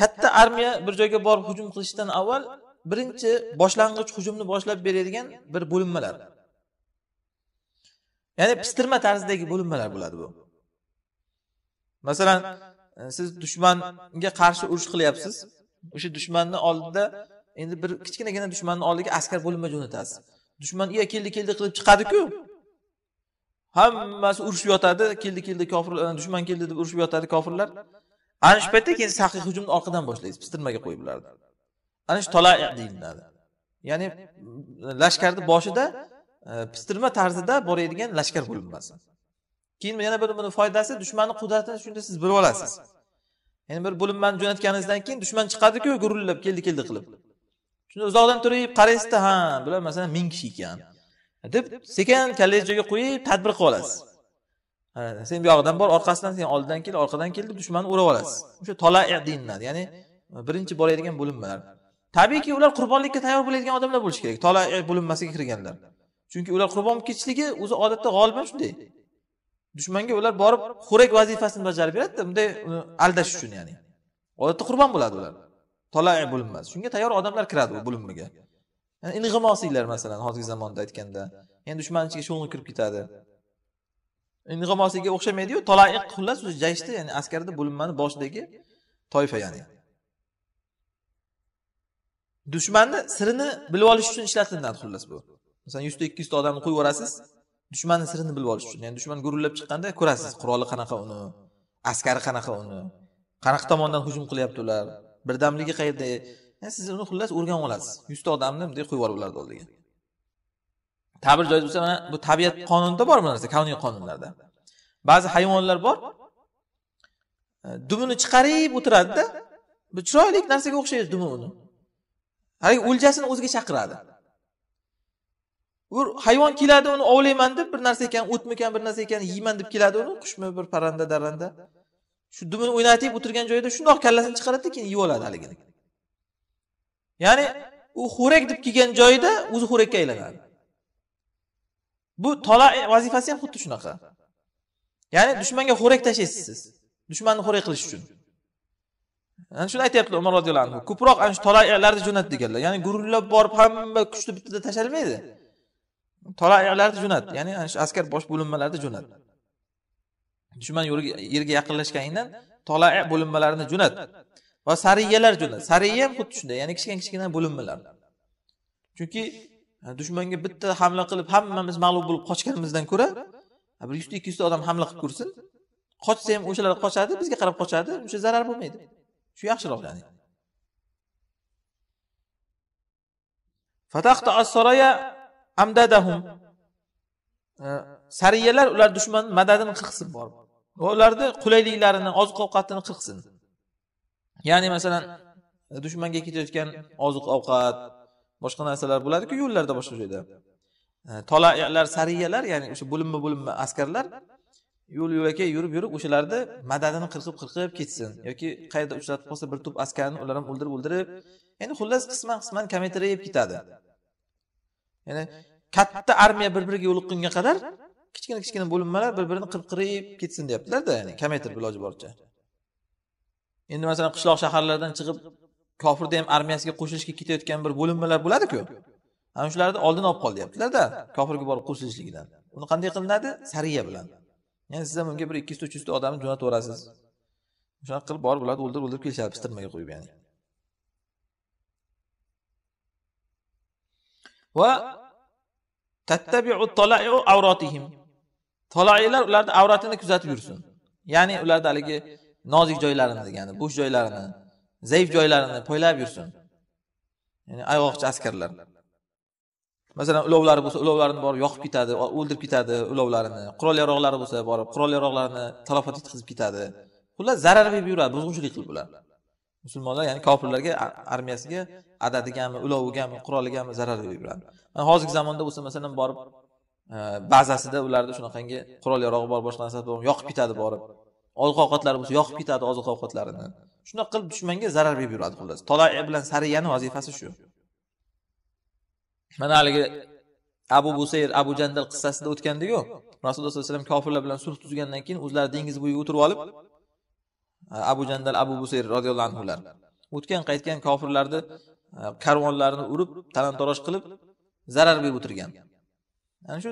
S1: katta armiya bir joyga borib hujum qilishdan avval birinchi boshlang'ich hujumni boshlab beradigan bir bo'linmalar. Ya'ni pistirma tarzidagi bo'linmalar bo'ladi bu. Masalan, e, siz dushmanga qarshi urush qilyapsiz, o'sha dushmanni oldida endi bir kichkinagina dushmanni oldiga askar bo'linma jo'natasiz dushman iya keldi keldi qilib chiqadiku hammasi urushib yotadi keldi keldi kofirlar e, dushman keldi deb urushib yotadi kofirlar ana shu paytda keyin saqiy hujumni orqadan boshlaysiz pistirmaga qo'yib ularni ana shu tola deyiladi ya'ni lashkarni boshida e, pistirma tarzida boradigan lashkar bo'linmasi keyin yana bir buni foydasi dushmanni qudratini shunda siz bilib olasiz endi bir bo'linmani jo'natganingizdan keyin dushman chiqadiku gurillab keldi keldi qilib shunda uzoqdan turib qaraysizda ha bular masalan ming kishi ekan deb sekin kallangizni qo'yib tadbir qilib olasiz sen bu yog'idan bor orqasidan sen oldidan kel orqadan kel deb dushmanni o'rab olasiz o'sha tola deyiladi ya'ni birinchi boradigan bo'linmalar tabiiyki ular qurbonlikka tayyor bo'ladigan odamlar bo'lishi kerak tola bo'linmasiga kirganlar chunki ular qurbon bo'lib ketishligi o'zi odatda ham shunday dushmanga ular borib xo'rak vazifasini bajarib beradida bunday uh, aldash uchun ya'ni odatda qurbon bo'ladi ular tolai bo'linmas shunga tayyor odamlar kiradi u bo'linmaga yani ing'imosiylar masalan hozirgi zamonda aytganda ya'ni dushman ichiga sho'ng'ib kirib ketadi ing'imosiyga o'xshamaydiyu tolaiq xullas o'zi jayshda ya'ni askarda bo'linmani boshidagi toifa ya'ni dushmanni sirini bilib olish uchun ishlatilinadi xullas bu masalan yuzta ikki yuzta odamni qo'yib yuborasiz dushmanni sirini bilib olish uchun ya'ni dushman gurullab chiqqanda ko'rasiz quroli qanaqa uni askari qanaqa uni qanaqa tomondan hujum qilyapti ular birdamligi qayerda siz uni xullas o'rganib olasiz yuzta odamni bunday qo'yib yuborib ularni oldiga ta'bir joiz bo'lsa mana bu tabiat qonunida bor bu narsa kavniy qonunlarda ba'zi hayvonlar bor e, dumini chiqarib o'tiradida bu chiroyli narsaga o'xshaydi dumi uni haligi o'ljasini o'ziga chaqiradi u hayvon keladi uni ovlayman deb bir narsa ekan o'tmikan bir narsa ekan yeyman deb keladi uni qushmi bir parranda darranda shu dumini o'ynatib o'tirgan joyida shundoq kallasini chiqaradida keyin yeb oladi haligini ya'ni u xo'rak deb kelgan joyida o'zi xo'rakka aylanadi bu tola vazifasi ham xuddi shunaqa ya'ni dushmanga xo'rak tashlaysiz siz dushmanni xo'rak qilish uchun ana shuni aytyaptilar umar roziyallohu anhu ko'proq ana shu tolalarni jo'nat deganlar ya'ni gurullab borib hamma kuchni bittada tashlamaydi tolalarda jo'nat ya'ni ana shu askar bosh bo'linmalarni jo'nat dushman yerga yaqinlashganingdan tola bo'linmalarini jo'nat va sariyalar jo'nat sariya ham xuddi shunday ya'ni kichkina kichkina bo'linmalar chunki e, dushmanga bitta hamla qilib hammamiz mag'lub bo'lib qochganimizdan ko'ra e, bir yuzta ikki yuzta odam hamla qilib ko'rsin qochsa ham o'shalar qochadi bizga qarab qochadi o'sha zarar bo'lmaydi shu yaxshiroq ya'ni fatahta as amdadahum sariyalar ular dushman madadini qirqsin borib va ularni qulayliklarini oziq ovqatini qirqsin ya'ni masalan dushmanga ketayotgan oziq ovqat boshqa narsalar bo'ladiku yo'llarda boshqa joyda tolalar sariyalar ya'ni o'sha bo'linma bo'linma askarlar yo'l yo'lakay yurib yurib o'shalarni madadini qirqib qirqib ketsin yoki qayerda uchratib qolsa bir tup askarni ular ham o'ldirib o'ldirib ya'ni xullas qisman qisman kamaytirib ketadi ya'ni katta armiya bir biriga yo'liqqunga qadar kichkina kichkina bo'linmalar bir birini qirqirib ketsin deyaptilarda ya'ni kamaytirib iloji boricha endi masalan qishloq shaharlardan chiqib kofirni ham armiyasiga qo'shilishga ketayotgan bir bo'linmalar bo'ladiku ana shularni oldini olib qol deyaptilarda kofirga borib qo'shilishligidan buni qanday qilinadi sariya bilan ya'ni siz ham unga bir ikki yuzta uch yuzta odamni jo'natib yuborasiz shunaqa qilib borib ularni o'ldirib o'ldirib kelishadi pistirmaga qo'yib ya'ni va tattabiu tolaiu avratihim tolailar ularni avratini kuzatib yursin ya'ni ularni haligi nozik joylarini degani bo'sh joylarini zaif joylarini poylab yursin ya'ni ayg'oqchi askarlar masalan ulovlari bo'lsa ulovlarini borib yoqib ketadi o'ldirib ketadi ulovlarini qurol yarog'lari bo'lsa borib qurol yarog'larini talofat yetkazib ketadi xullas zarar berib yuradi buzg'unchilik qilib ular musulmonlar ya'ni kofirlarga armiyasiga adadigami ulovigami quroligami zarar yuraveradi yani hozirgi zamonda bo'lsa masalan borib e, ba'zasida ularda shunaqangi qurol yarog'i bor boshqa narsa bor yoqib ketadi borib oziq ovqatlari bo'lsa yoqib ketadi oziq ovqatlarini shunaqa qilib dushmanga zarar berib yuradi xullas toloi bilan sariyani vazifasi shu mana haligi abu busayr abu jandal qissasida o'tgandiku rasululloh sollallohu alayhi vasallam kofirlar bilan sulh tuzgandan keyin o'zlari dengiz bo'yiga o'tirib olib e, abu jandal abu busayr roziyallohu anhular o'tgan qaytgan kofirlarni Э, karvonlarni urib talon qilib zarar berib o'tirgan ana shu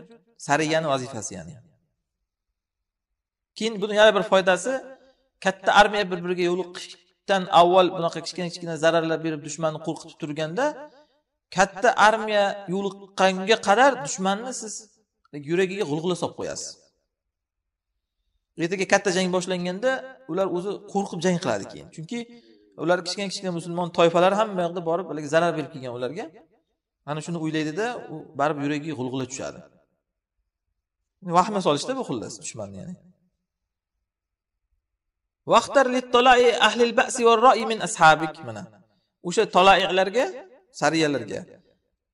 S1: sariyani vazifasi ya'ni keyin buni yana bir foydasi katta armiya bir biriga yo'liqishdan avval bunaqa kichkina kichkina zararlar berib dushmanni qo'rqitib turganda katta armiya yo'liqqanga qadar dushmanni siz yuragiga g'ulg'ula solib qo'yasiz ertaga katta jang boshlanganda ular o'zi qo'rqib jang qiladi keyin chunki ular kichkina kichkina musulmon toifalar ham buyoqda borib haligi zarar berib kelgan ularga ana shuni o'ylaydida u baribir yuragiga g'ulg'ula tushadi vahma solishda bu xullas dushmanni ya'ni mana o'sha toloilarga sariyalarga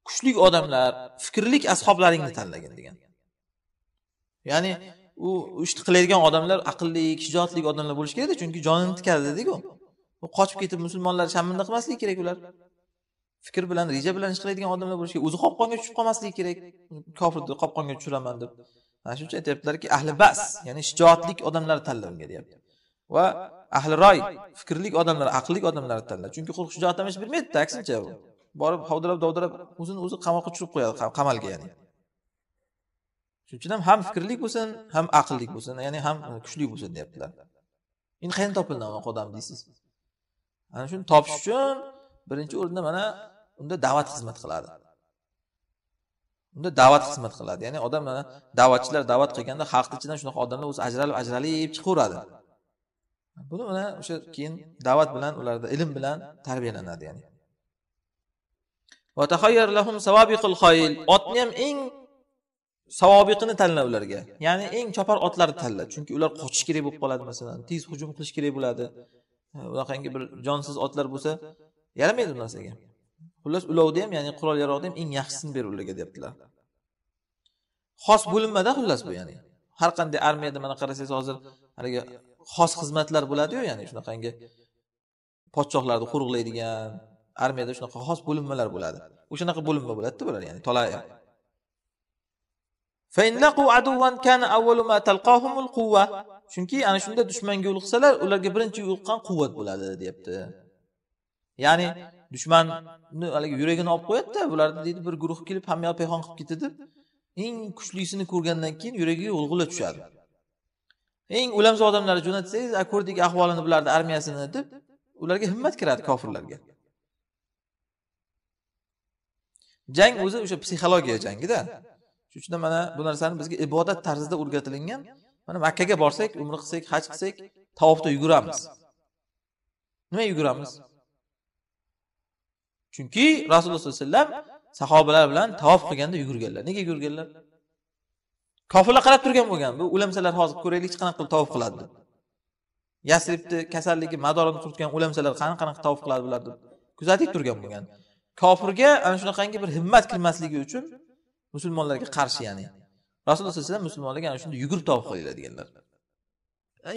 S1: kuchli odamlar fikrlik ashoblaringni tanlagin degan ya'ni u ishni qiladigan odamlar aqlli shijoatli odamlar bo'lishi kerakda chunki jonini tikadi dedikku qochib ketib musulmonlar shaminda qilmasligi kerak ular fikr bilan reja bilan ish qiladigan odamlar bo'lishi kerak o'zi qopqonga tushib qolmasligi kerak kofirni qopqonga tushiraman deb mana shuning uchun aytyaptilarki ahli bas ya'ni shijoatlik odamlar tanlanga deyapti va ahli roy fikrlik odamlar aqlli odamlarni tanla chunki xulq shijoat ham ish bermaydida aksincha borib hovdirab dovdirab o'zini o'zi qamoqqa tushirib qo'yadi qamalga ya'ni shuning uchun ham ham fikrli bo'lsin ham aqlli bo'lsin ya'ni ham e, kuchli bo'lsin deyaptilar endi qayerdan topiladi anaqa odam deysiz ana shuni topish uchun birinchi o'rinda mana unda da'vat xizmat qiladi unda da'vat xizmat qiladi ya'ni odam mana da'vatchilar da'vat qilganda xalqni ichidan shunaqa odamlar o'zi ajralib ajralib chiqaveradi buni mana o'sha keyin da'vat bilan ularda ilm bilan tarbiyalanadi ya'ni otni ham eng savobiqini tanla ularga ya'ni eng chopar otlarni tanla chunki ular qochish kerak bo'lib qoladi masalan tez hujum qilish kerak bo'ladi unaqangi bir jonsiz otlar bo'lsa yaramaydi bu narsaga xullas ulovni ham ya'ni qurol yarog'ni ham eng yaxshisini ber ularga deyaptilar xos bo'linmada xullas bu ya'ni har qanday armiyada mana qarasangiz hozir haligi xos xizmatlar bo'ladiyu ya'ni shunaqangi podshohlarni qo'riqlaydigan armiyada shunaqa xos bo'linmalar bo'ladi o'shanaqa bo'linma bo'ladida bular ya'ni tolai فإن لقوا عدوا كان أول ما تلقاهم القوة chunki ana shunda dushmanga yo'liqsalar ularga birinchi yo'liqqan quvvat bo'ladi deyapti ya'ni dushmanni haligi yuragini olib qo'yadida bularni deydi bir guruh kelib hammayoq payhon qilib ketadi eng kuchlisini ko'rgandan keyin yuragiga g'ulg'ula tushadi eng o'lamzor odamlarni jo'natsangiz ko'rdik ahvolini bularni armiyasini deb ularga himmat kiradi kofirlarga jang o'zi o'sha psixologiya jangida shuning uchun mana bu narsani bizga ibodat tarzida o'rgatilingan mana makkaga borsak umra qilsak haj qilsak tavofda yuguramiz nima yuguramiz chunki rasululloh sollallohu alayhi vasallam sahobalar bilan tavof qilganda yugurganlar nega yugurganlar kofirlar qarab turgan bo'lgan bu ulamsalar hozir ko'raylik qanaqa qilib tavof qiladi deb yasribni kasalligi madorini quritgan ulamsalar qani qanaqa tavof qiladi bular deb kuzatib turgan bo'lgan kofirga ana shunaqangi bir himmat kirmasligi uchun musulmonlarga qarshi ya'ni rasululloh sallallohu alayhi vasallam musulmonlarga ana shunday yugurib tovib qilinglar deganlar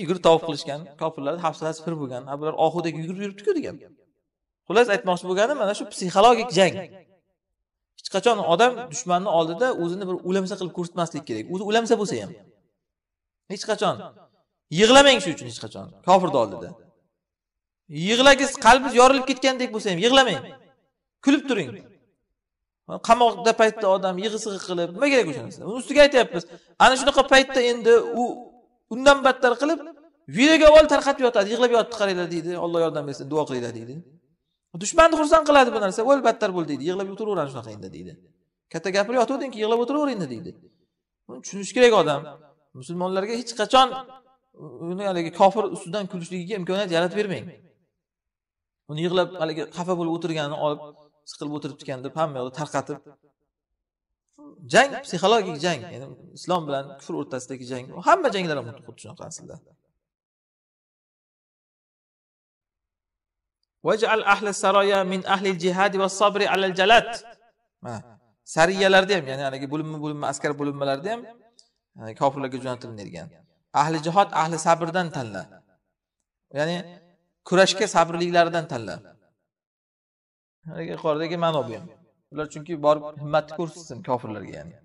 S1: yugurib tovib qilishgan kofirlarni hafsalasi pir bo'lgan a bular ohudek yugurib yuribdiku degan xullas aytmoqchi bo'lganim mana shu psixologik jang hech qachon odam dushmanni oldida o'zini bir ulamsa qilib ko'rsatmaslik kerak o'zi ulamsa bo'lsa ham hech qachon yig'lamang shu uchun hech qachon kofirni oldida yig'lagiz qalbingiz yorilib ketgandek bo'lsa ham yig'lamang kulib turing qamoqda paytda odam yig'i sig'i qilib nima kerak o'sha narsa uni ustiga aytyapmiz ana shunaqa paytda endi u undan battar qilib videoga olib tarqatib yotadi yig'lab yotibdi qaranglar deydi olloh yordam bersin duo qilinglar deydi dushmanni xursand qiladi bu narsa o'l battar bo'l deydi yig'lab o'tiraveradi shunaqa endi deydi katta gapirib yotgandin keyin yig'lab o'tiraver endi deydi buni tushunishi kerak odam musulmonlarga hech qachon uni haligi kofir ustidan kulishligiga imkoniyat yaratib bermang uni yig'lab haligi xafa bo'lib o'tirganini olib siqilib o'tiribdikan deb hamma yoqda tarqatib jang psixologik jang ya'ni islom bilan kufr o'rtasidagi jang hamma janglar ham xuddi shunaqa aslida saroya min ahli va jalat sariyalarda ham ya'ni haligi bo'linma bo'linma askar bo'linmalarda ham kofirlarga jo'natilingan ahli jihod ahli sabrdan tanla ya'ni kurashga sabrliklaridan tanla yuqoridagi ma'no bu ham ular chunki borib himmatni ko'rsatsin kofirlarga ya'ni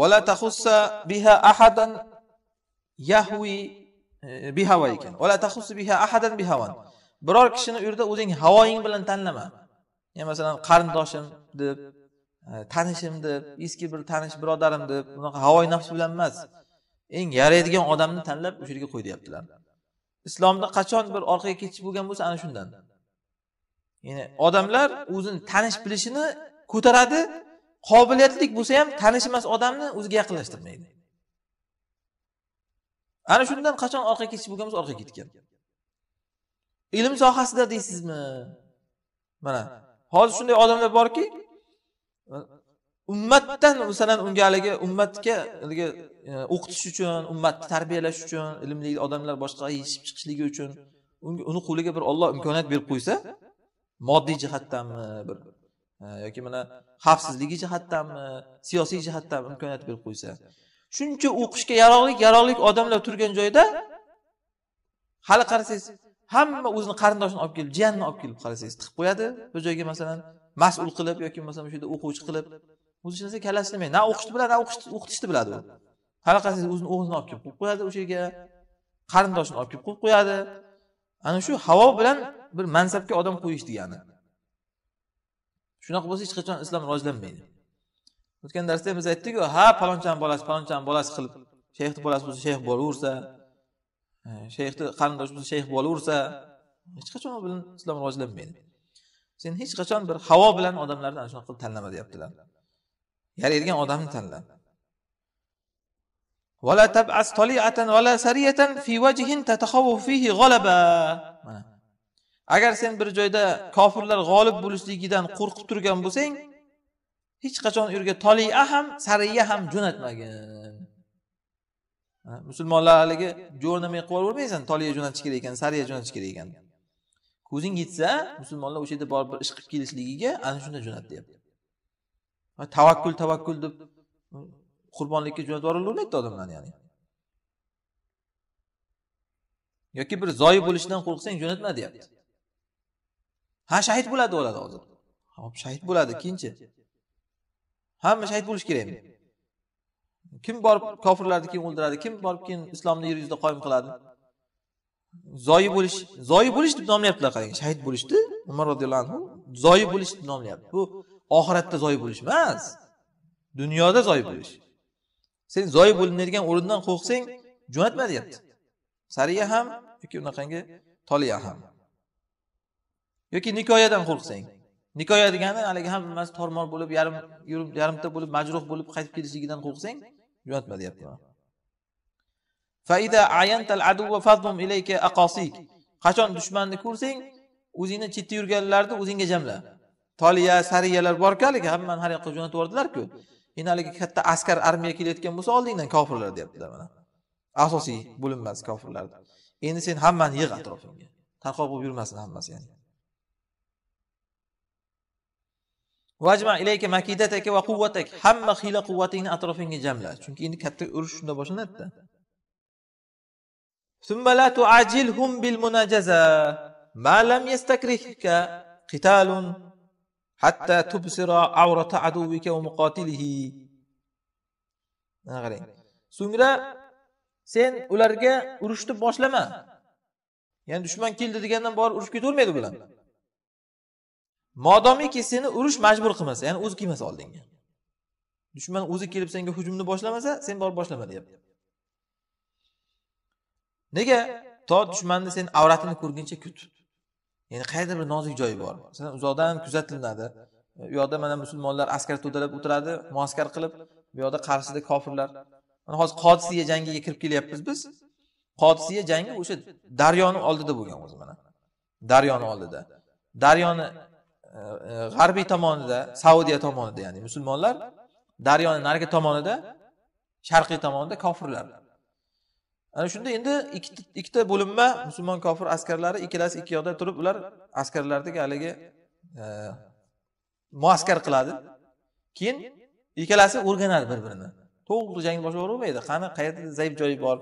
S1: ولا تخص بها احدا يهوي بهوا ekan ولا تخص بها احدا بهوا biror kishini u yerda o'zing havoying bilan tanlama masalan qarindoshim deb e, tanishim deb eski bir tanish birodarim deb bunaqa havoyi nafs bilan emas eng yaraydigan odamni tanlab o'sha yerga qo'y deyaptilar islomda qachon bir orqaga ketish bo'lgan bo'lsa ana shundan ya'ni odamlar o'zini tanish bilishini ko'taradi qobiliyatlik bo'lsa ham tanish emas odamni o'ziga yaqinlashtirmaydi ana shundan qachon orqaga ketish bo'lgan bo'lsa orqaga ketgan ilm sohasida deysizmi mana hozir shunday odamlar borki ummatdan masalan unga haligi ummatga haligi e, o'qitish uchun ummatni tarbiyalash uchun ilmli odamlar boshqa yetishib chiqishligi uchun uni qo'liga bir olloh imkoniyat berib qo'ysa moddiy jihatdanmi bir e, yoki mana xavfsizligi jihatdanmi siyosiy jihatdan imkoniyat berib qo'ysa shuncha o'qishga yaroqli yaroqli odamlar turgan joyda hali qarasangiz hamma o'zini qarindoshini olib kelib jiyanini olib kelib qarasangiz tiqib qo'yadi bir joyga masalan mas'ul qilib yoki bo'lmasam o'sha yerda o'quvchi qilib o'zi hech narsa kallasini na o'qishni biladi na o'qitishni biladi u qanaqasi o'zini o'g'lini olib kelib qo'yib qo'yadi o'sha yerga qarindoshini olib kelib qo'yib qo'yadi ana shu havo bilan bir mansabga odam qo'yish degani shunaqa bo'lsa hech qachon islom rivojlanmaydi o'tgan darsda biz aytdikku ha palonchani bolasi palonchani bolasi qilib shayxni bolasi bo'lsa shayx bo'laversa e, shayxni qarindoshi bo'lsa shayx bo'laversa hech qachon u bilan islom rivojlanmaydi sen hech qachon bir havo bilan odamlarni ana shunaqa qilib tanlama deyaptilar yaraydigan odamni tanla tabas sariyatan fi vajhin fihi mana agar sen bir joyda kofirlar g'olib bo'lishligidan qo'rqib turgan bo'lsang hech qachon u yerga ham sariya ham jo'natmagin musulmonlar haligi jo'rnamay qilib yubormaysan toliya jo'natish kerak ekan sariya jo'natish kerak ekan ko'zing yetsa musulmonlar o'sha yerda borib bir ish qilib kelishligiga ana shunda jo'nat deyapti tavakkul tavakkul deb uh, qurbonlikka jo'natib yuboravermaydi odamlarni ya'ni yoki bir zoyi bo'lishidan qo'rqsang jo'natma deyapti ha shahid bo'ladi bo'ladi hozir hop shahid bo'ladi keyinchi hamma shahid bo'lishi kerakmi kim borib kofirlarni keyin o'ldiradi kim borib keyin islomni yer yuzida qoyim qiladi zoyi bo'lish zoyi bo'lish deb nomlayaptilar qarang shahid bo'lishni umar roziyallohu anhu zoyi bo'lish deb nomlayapti bu oxiratda zoyi bo'lish emas dunyoda zoyi bo'lish sen zoyi bo'linadigan o'rindan qo'rqsang jo'natma deyapti sariya ham yoki unaqangi toliya ham yoki nikoyadan qo'rqsang nikoya degani haligi hammasi tormor bo'lib yarim yarimta bo'lib majruh bo'lib qaytib kelishligidan qo'rqsang jo'natma deyapti qachon dushmanni ko'rsang o'zingni chetda yurganlarni o'zingga jamla toliya sariyalar borku haligi hammani har yoqqa jo'natib yubordilarku endi haligi katta askar armiya kelayotgan bo'lsa oldingdan kofirlar deyaptilar mana asosiy bo'linmasi kofirlarni endi sen hammani yig' atrofingga tarqoq bo'lib yurmasin hammasi ya'ni vajma ilayka makidataka va quvvatak hamma hiyla quvvatingni atrofingga jamla chunki endi katta urush shunda boshlanadida ثم لا بالمناجزة ما لم يستكرهك قتال hatta tubsira avrata aduvika va muqotilihi qarang so'ngra sen ularga urushni boshlama ya'ni dushman keldi degandan borib urushib ketavermaydi bular modomiki seni urush majbur qilmasa ya'ni o'zi kelmasa oldingga dushman o'zi kelib senga hujumni boshlamasa sen borib boshlama deyapti nega to dushmanni sen avratini ko'rguncha kut ya'ni qayerda bir nozik joyi bor masalan uzoqdan kuzatilinadi e, u yoqda mana musulmonlar askar to'dalab o'tiradi muaskar qilib bu yoqda qarshisida kofirlar mana hozir qodisiya jangiga kirib kelyapmiz biz qodisiya jangi o'sha daryoni oldida bo'lgan o'zi mana daryoni oldida daryoni e, e, g'arbiy tomonida saudiya tomonida ya'ni musulmonlar daryoni narigi tomonida sharqiy tomonida kofirlar ana shunda endi ikkita bo'linma musulmon kofir askarlari ikkalasi ikki yoqda turib ular askarlardagi haligi e, muaskar qiladi keyin ikkalasi o'rganadi bir birini to'g'ri jang boshlayvermaydi qani qayerda zaif joyi bor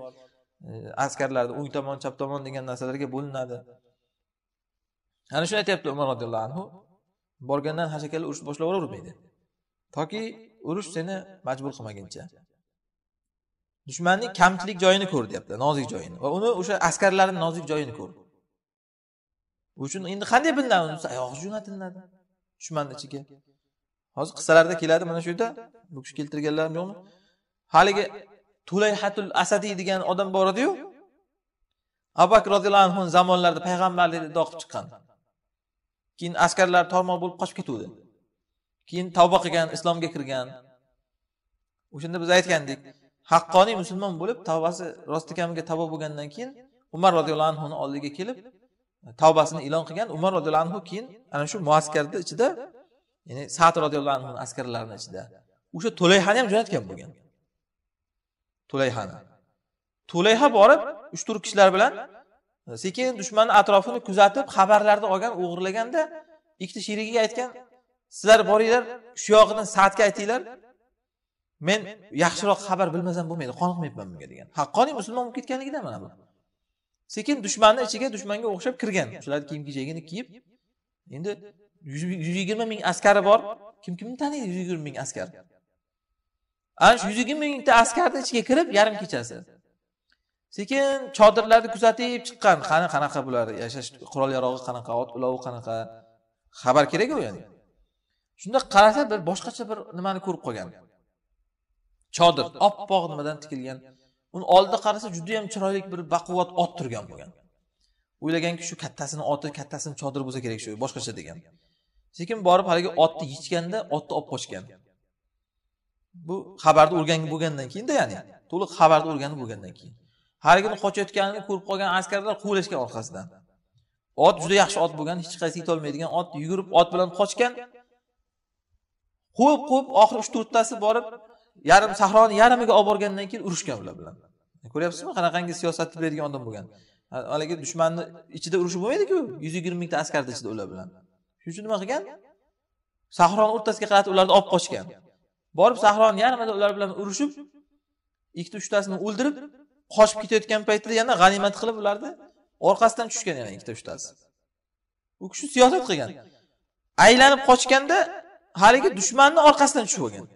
S1: e, askarlarni o'ng tomon chap tomon degan narsalarga bo'linadi ana shuni aytyapti umar roziyallohu anhu borgandan hashakali urush boshlayvermaydi toki urush seni majbur qilmaguncha dushmanning kamchilik joyini ko'r deyapti nozik joyini va uni o'sha askarlarni nozik joyini ko'r uchun endi qanday bilinadi uni oyoq jo'natiladi dushmanni ichiga hozir qissalarda keladi mana shu yerda bu kishi keltirganlarim yo'qmi haligi tulayhatul asadiy degan odam bor ediyu abu bakr roziyallohu anhu zamonlarida payg'ambarlikni iddo qilib chiqqan keyin askarlar tormoq bo'lib qochib ketuvdi keyin tavba qilgan islomga kirgan o'shanda biz aytgandik haqqoniy musulmon bo'lib tavbasi rostakamiga tavba bo'lgandan keyin umar roziyallohu anhuni oldiga kelib tavbasini e'lon qilgan umar roziyallohu anhu keyin ana shu muaskarni ichida ya'ni sad roziyallohu anhu askarlarini ichida o'sha to'layhani ham jo'natgan bo'lgan to'layhani to'layha borib uch to'rt kishilar bilan sekin dushmanni atrofini kuzatib xabarlarni olgan o'g'irlaganda ikkita sherigiga aytgan sizlar boringlar shu yog'idan saatga aytinglar men yaxshiroq xabar bilmasam bo'lmaydi qoniqmayapman bunga degan haqqoniy musulmon bo'lib ketganligidan mana bu sekin dushmanni ichiga dushmanga o'xshab kirgan shularni kiyim kechagini kiyib endi yuz yigirma ming askari bor kim kimni taniydi yuz yigirma ming askar ana shu yuz yigirma mingta askarni ichiga kirib yarim kechasi sekin chodirlarni kuzatib chiqqan qani qanaqa bular yashash qurol yarog'i qanaqa ot ulovi qanaqa xabar kerak u ya'ni shunda qarasa bir boshqacha bir nimani ko'rib qolgan chodir oppoq nimadan tikilgan uni oldida qarasa judayam chiroyli bir baquvvat ot turgan bo'lgan o'ylaganki shu kattasini oti kattasini chodiri bo'lsa kerak shu boshqacha degan sekin borib haligi otni yechganda otni olib qochgan bu xabarni o'rganib bo'lgandan keyinda ya'ni to'liq xabarni o'rganib bo'lgandan keyin haligini qochayotganini ko'rib qolgan askarlar quvlashgan orqasidan ot juda yaxshi ot bo'lgan hech qaysi yetolmaydigan ot yugurib ot bilan qochgan quvib quvib oxiri uch to'rttasi borib yarim sahroni yarmiga olib borgandan keyin urushgan ular bilan ko'ryapsizmi qanaqangi siyosatni bergan odam bo'lgan haligi dushmanni ichida urush bo'lmaydiku yuz yigirma mingta askarni ichida ular bilan shuning uchun nima qilgan sahroni o'rtasiga qaratib ularni olib qochgan borib sahroni yarmida ular bilan urushib ikkita uchtasini o'ldirib qochib ketayotgan paytda yana g'animat qilib ularni orqasidan tushgan yana ikkita uchtasi u kishi siyosat qilgan aylanib qochganda haligi dushmanni orqasidan tushib olgan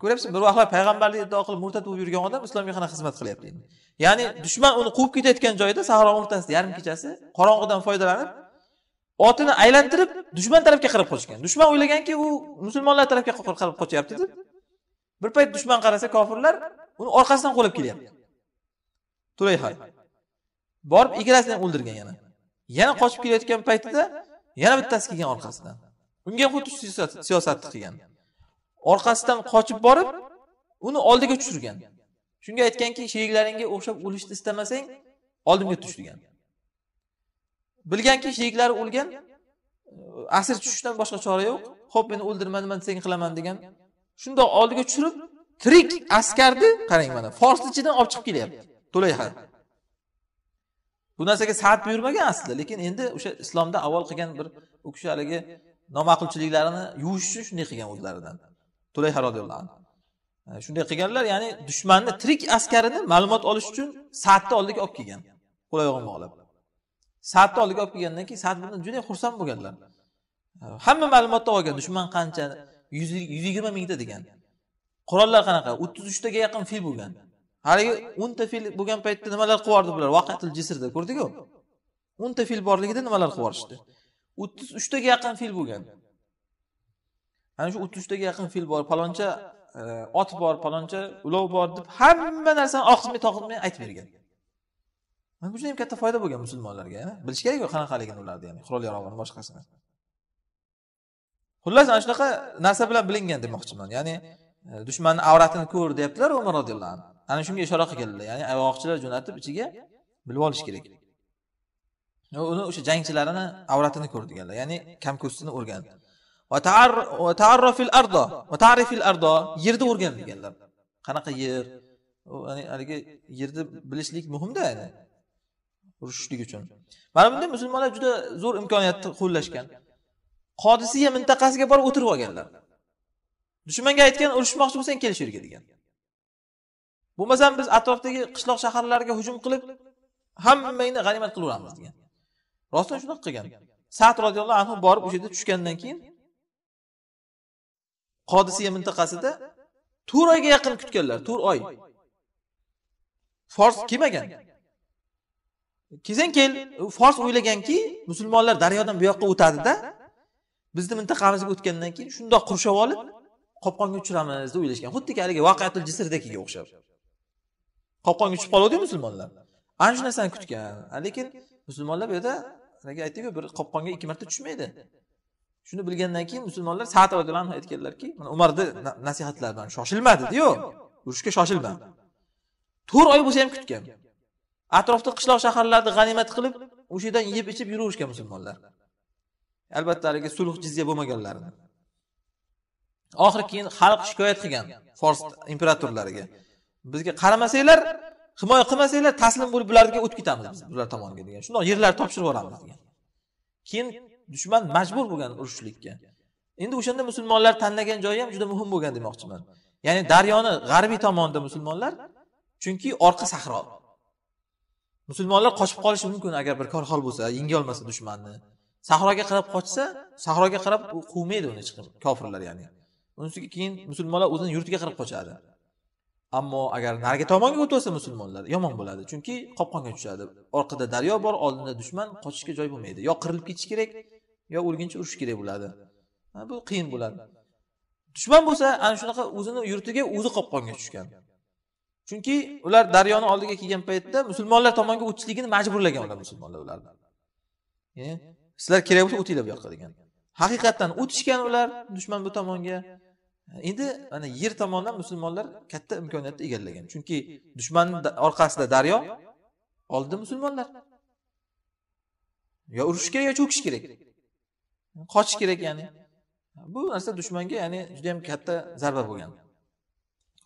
S1: ko'ryapsizmi bir vaqtlar payg'ambarlik iddao qilib murtad bo'lib yurgan odam islomga qanaqa xizmat qilyapti endi ya'ni dushman uni quvib ketayotgan joyda sahro o'rtasida yarim kechasi qorong'idan foydalanib otini aylantirib dushman tarafga qarab qochgan dushman o'ylaganki u musulmonlar tarafga qarab qochyapti deb bir payt dushman qarasa kofirlar uni orqasidan qo'lab kelyapti tulayhay borib ikkalasini ham o'ldirgan yana yana qochib kelayotgan paytida yana bittasi kelgan orqasidan unga ham xuddi siyosatni qilgan orqasidan qochib borib uni oldiga tushirgan shunga aytganki sheriklaringga o'xshab o'lishni istamasang oldimga tush degan bilganki sheriklari o'lgan asir tushishdan boshqa chora yo'q ho'p meni o'ldirma nima desang qilaman degan shundoq oldiga tushirib tirik askarni qarang mana ichidan olib chiqib kelyapti to'layha bu narsaga saat buyurmagan aslida lekin endi o'sha islomda avval qilgan bir u kishi haligi noma'qulchiliklarini yuvish uchun shunday qilgan o'zlaridan tulayha roziyallohu anhu e, shunday qilganlar ya'ni dushmanni tirik askarini ma'lumot olish uchun saatni oldiga olib kelgan qo'l oyog'ini bog'lab saatni oldiga olib kelgandan keyin saat bundan juda xursand bo'lganlar e, hamma ma'lumotni olgan dushman qancha yuz yigirma mingta degan qurollar qanaqa o'ttiz uchtaga yaqin fil bo'lgan haligi o'nta fil bo'lgan paytda nimalar qilib yubordi bular vaqatil jisrda ko'rdiku o'nta fil borligida nimalar qilib yuborishdi o'ttiz uchtaga yaqin fil bo'lgan ana shu o'ttiz uchtaga yaqin fil bor paloncha e, ot bor paloncha ulov bor deb hamma narsani oqizmay toqizmay aytib bergan mana bu juda katta foyda bo'lgan musulmonlarga bilish kerak qanaqaligini ularni ya'ni qurol yarog'ini boshqasini xullas ana shunaqa narsa bilan bilingan demoqchiman ya'ni e, dushmanni avratini ko'r deyaptilar umar roziyallohu anhu ana shunga ishora qilganlar ya'ni ayg'oqchilar jo'natib ichiga bilib olish kerak uni o'sha jangchilarini avratini ko'r deganlar ya'ni kam o'rgan va va yerni o'rgan deganlar qanaqa yer haligi yerni bilishlik muhimda yani urushishlik uchun mana bunda musulmonlar juda zo'r imkoniyatni qo'llashgan qodisiya mintaqasiga borib o'tirib olganlar dushmanga aytgan urushmoqchi bo'lsang kel shu yerga degan bo'lmasam biz atrofdagi qishloq shaharlarga hujum qilib hammangni g'animat qilaveramiz degan rostdan shunaqa qilgan sad roziyallohu anhu borib o'sha yerda tushgandan keyin Qodisiya mintaqasida to'rt oyga yaqin kutganlar, to'rt oy. Fors kelmagan. Kelsang kel, Fors o'ylaganki, musulmonlar daryodan bu yoqqa o'tadida bizni mintaqamizga o'tgandan keyin shundoq qurshab olib, qopqonga tushiramiz deb o'ylashgan. Xuddiki haligi Vaqiatul Jisrdagiga o'xshab. Qopqonga tushib qoladi musulmonlar. Ana shu narsani kutgan. Lekin musulmonlar bu yerda haligi aytdikku bir qopqonga ikki marta tushmaydi. shuni bilgandan keyin musulmonlar sad roziyallohu aytganlarki mana umarni nasihatlaridan shoshilma dediyu urushga shoshilma to'rt oy bo'lsa ham kutgan atrofda qishloq shaharlarni g'animat qilib o'sha yerdan yeb ichib yuraverishgan musulmonlar albatta haligi sulh jizya bo'lmaganlarini oxiri keyin xalq shikoyat qilgan fors imperatorlariga bizga qaramasanglar himoya qilmasanglar taslim bo'lib bularga o'tib ketamiz biz bular tomonga degan shundoq yerlarni topshirib yuboramiz degan keyin dushman majbur bo'lgan urushishlikka endi o'shanda musulmonlar tanlagan joyi ham juda muhim bo'lgan demoqchiman ya'ni daryoni g'arbiy tomonida musulmonlar chunki orqa sahro musulmonlar qochib qolishi mumkin agar bir korxol bo'lsa yengolmasa dushmanni sahroga qarab qochsa sahroga qarab u quvmaydi uni hech kim kofirlar ya'ni unisiga keyin musulmonlar o'zini yurtiga qarab qochadi ammo agar narigi tomonga olsa musulmonlar yomon bo'ladi chunki qopqonga tushadi orqada daryo bor oldinda dushman qochishga joy bo'lmaydi yo qirilib ketish kerak yo o'lguncha urush kerak bo'ladi bu qiyin bo'ladi dushman bo'lsa ana shunaqa o'zini yurtiga o'zi qopqonga tushgan chunki ular daryoni oldiga kelgan paytda musulmonlar tomonga o'tishligini majburlagan ular musulmonlar ularni e, sizlar kerak bo'lsa o'tinglar bu yoqqa degan haqiqatdan o'tishgan ular dushman bu tomonga endi mana yer tomondan musulmonlar katta imkoniyatni egallagan chunki dushmanni orqasida daryo oldida musulmonlar yo urish kerak yo cho'kish kerak qochish kerak ya'ni bu narsa dushmanga ya'ni juda yam katta zarba bo'lgan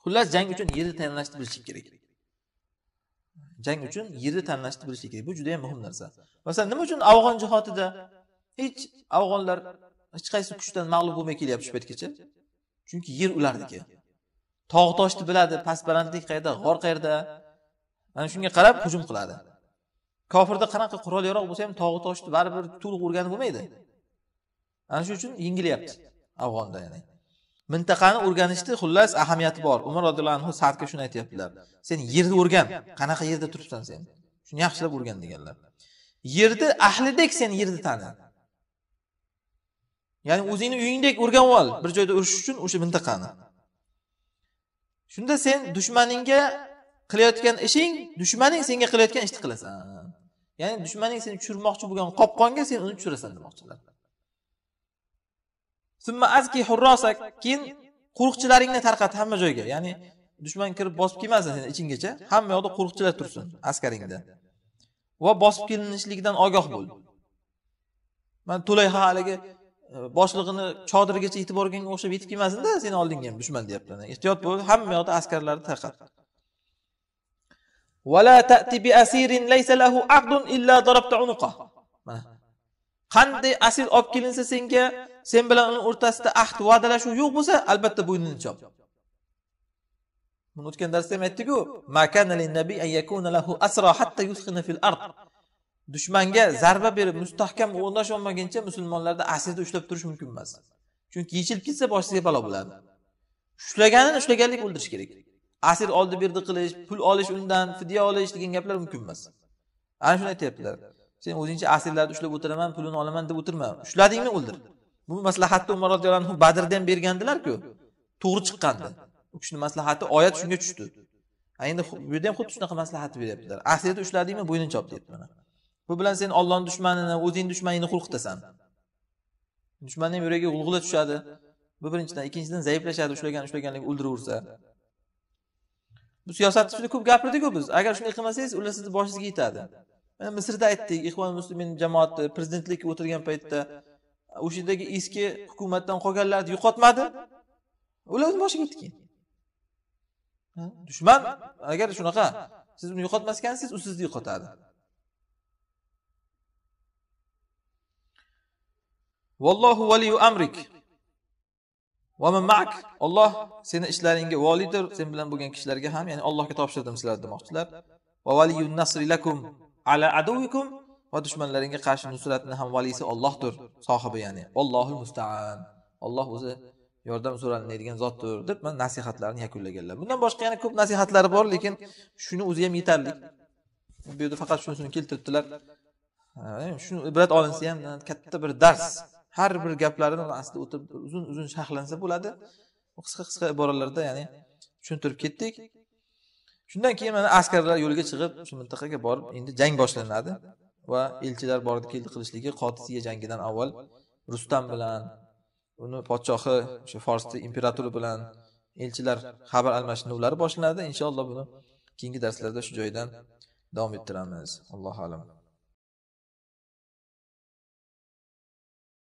S1: xullas jang uchun yerni tanlashni bilishing kerak jang uchun yerni tanlashni bilishi kerak bu juda yam muhim narsa masalan nima uchun afg'on jihodida hech afg'onlar hech qaysi kuchdan mag'lub bo'lmay kelyapti shu paytgacha chunki yer ularniki tog' toshni biladi past balandlik qayerda g'or qayerda mana shunga qarab hujum qiladi kofirda qanaqa qurol yarog' bo'lsa ham tog'i toshni baribir to'liq o'rganib bo'lmaydi ana shu uchun yengilyapti afg'onda ya'ni mintaqani o'rganishni xullas ahamiyati bor umar roziyallohu anhu sadga shuni aytyaptilar sen yerni o'rgan qanaqa yerda turibsan sen shuni yaxshilab o'rgan deganlar yerni ahlidek sen yerni tani ya'ni o'zingni uyingdek o'rganib ol bir joyda urishish uchun o'sha mintaqani shunda sen dushmaningga qilayotgan ishing dushmaning senga qilayotgan ishni qilasan ya'ni dushmaning seni tushirmoqchi bo'lgan qopqonga sen uni tushirasan demoqchilar keyin qo'riqchilaringni tarqat hamma joyga ya'ni dushman kirib bosib kelmasin seni ichinggacha hamma yoqda qo'riqchilar tursin askaringda va bosib kelinishligidan ogoh bo'l man to'layha haligi e, boshlig'ini chodirgacha yetib borganga o'xshab yetib kelmasinda seni oldingga ham dushman deyapti ehtiyot bo'l hamma yoqda askarlarni tarqat qanday asir olib kelinsa senga sen bilan uni o'rtasida ahd va'dalashuv yo'q bo'lsa albatta bo'ynini chop buni o'tgan darsda ham aytdiku dushmanga zarba berib mustahkam o'rnashib olmaguncha asirda ushlab turish mumkin emas chunki yechilib ketsa boshiga balo bo'ladi ushlaganini ushlaganlik o'ldirish kerak asir oldi berdi qilish pul olish undan fidya olish degan gaplar mumkin emas ana shuni aytyaptilar sen o'zingcha asirlarni ushlab o'tiraman pulini olaman deb o'tirma ushladingmi o'ldir bu maslahatni umar roziyallohu anhu badrda ham bergandilarku to'g'ri chiqqandi u kishini maslahati oyat shunga tushdi endi bu yerda ham xuddi shunaqa maslahat beryaptilar aslida ushladingmi bo'ynini chop deyapti mana bu bilan sen ollohni dushmanini o'zingni dushmaningni qulqitasan dushmanni ham yuragi g'ulg'ula tushadi bu birinchidan ikkinchidan zaiflashadi ushlagan ushlaganligi o'ldiraversa bu siyosat ustida ko'p gapirdiku biz agar shunday qilmasangiz ular sizni boshingizga yetadi misrda aytdik ixvon muslimin jamoati prezidentlikka o'tirgan paytda o'sha yerdagi eski hukumatdan qolganlarni yo'qotmadi ular o'z boshiga yetdi keyin dushman agar shunaqa siz uni yo'qotmas ekansiz u sizni yo'qotadi vallohu valiyu amrik mak olloh seni ishlaringga voliydir sen bilan bo'lgan kishilarga ham ya'ni allohga topshirdim sizlar demoqchilar va valiyu nasri ala aduvikum va dushmanlaringga qarshi nusratni ham valisi Allohdir, sohibi ya'ni. ollohi musta'an. Alloh o'zi yordam so'ralinadigan zotdir deb men nasihatlarni yakunlaganlar. Bundan boshqa yana ko'p nasihatlari bor, lekin shuni o'zi ham yetarli. Bu yerda faqat shunisini keltirdilar. Shuni ibrat olinsa ham katta bir dars. Har bir gaplarini aslida o'tirib uzun-uzun sharhlansa bo'ladi. Qisqa-qisqa iboralarda ya'ni tushuntirib ketdik. Shundan keyin mana askarlar yo'lga chiqib shu mintaqaga borib, endi jang boshlanadi. va elchilar borib keldi qilishligi qotisiya jangidan avval rustam bilan uni podshohi o'sha forsni imperatori bilan elchilar xabar almashinuvlari boshlanadi inshaalloh buni keyingi darslarda shu joydan davom ettiramiz allohu alam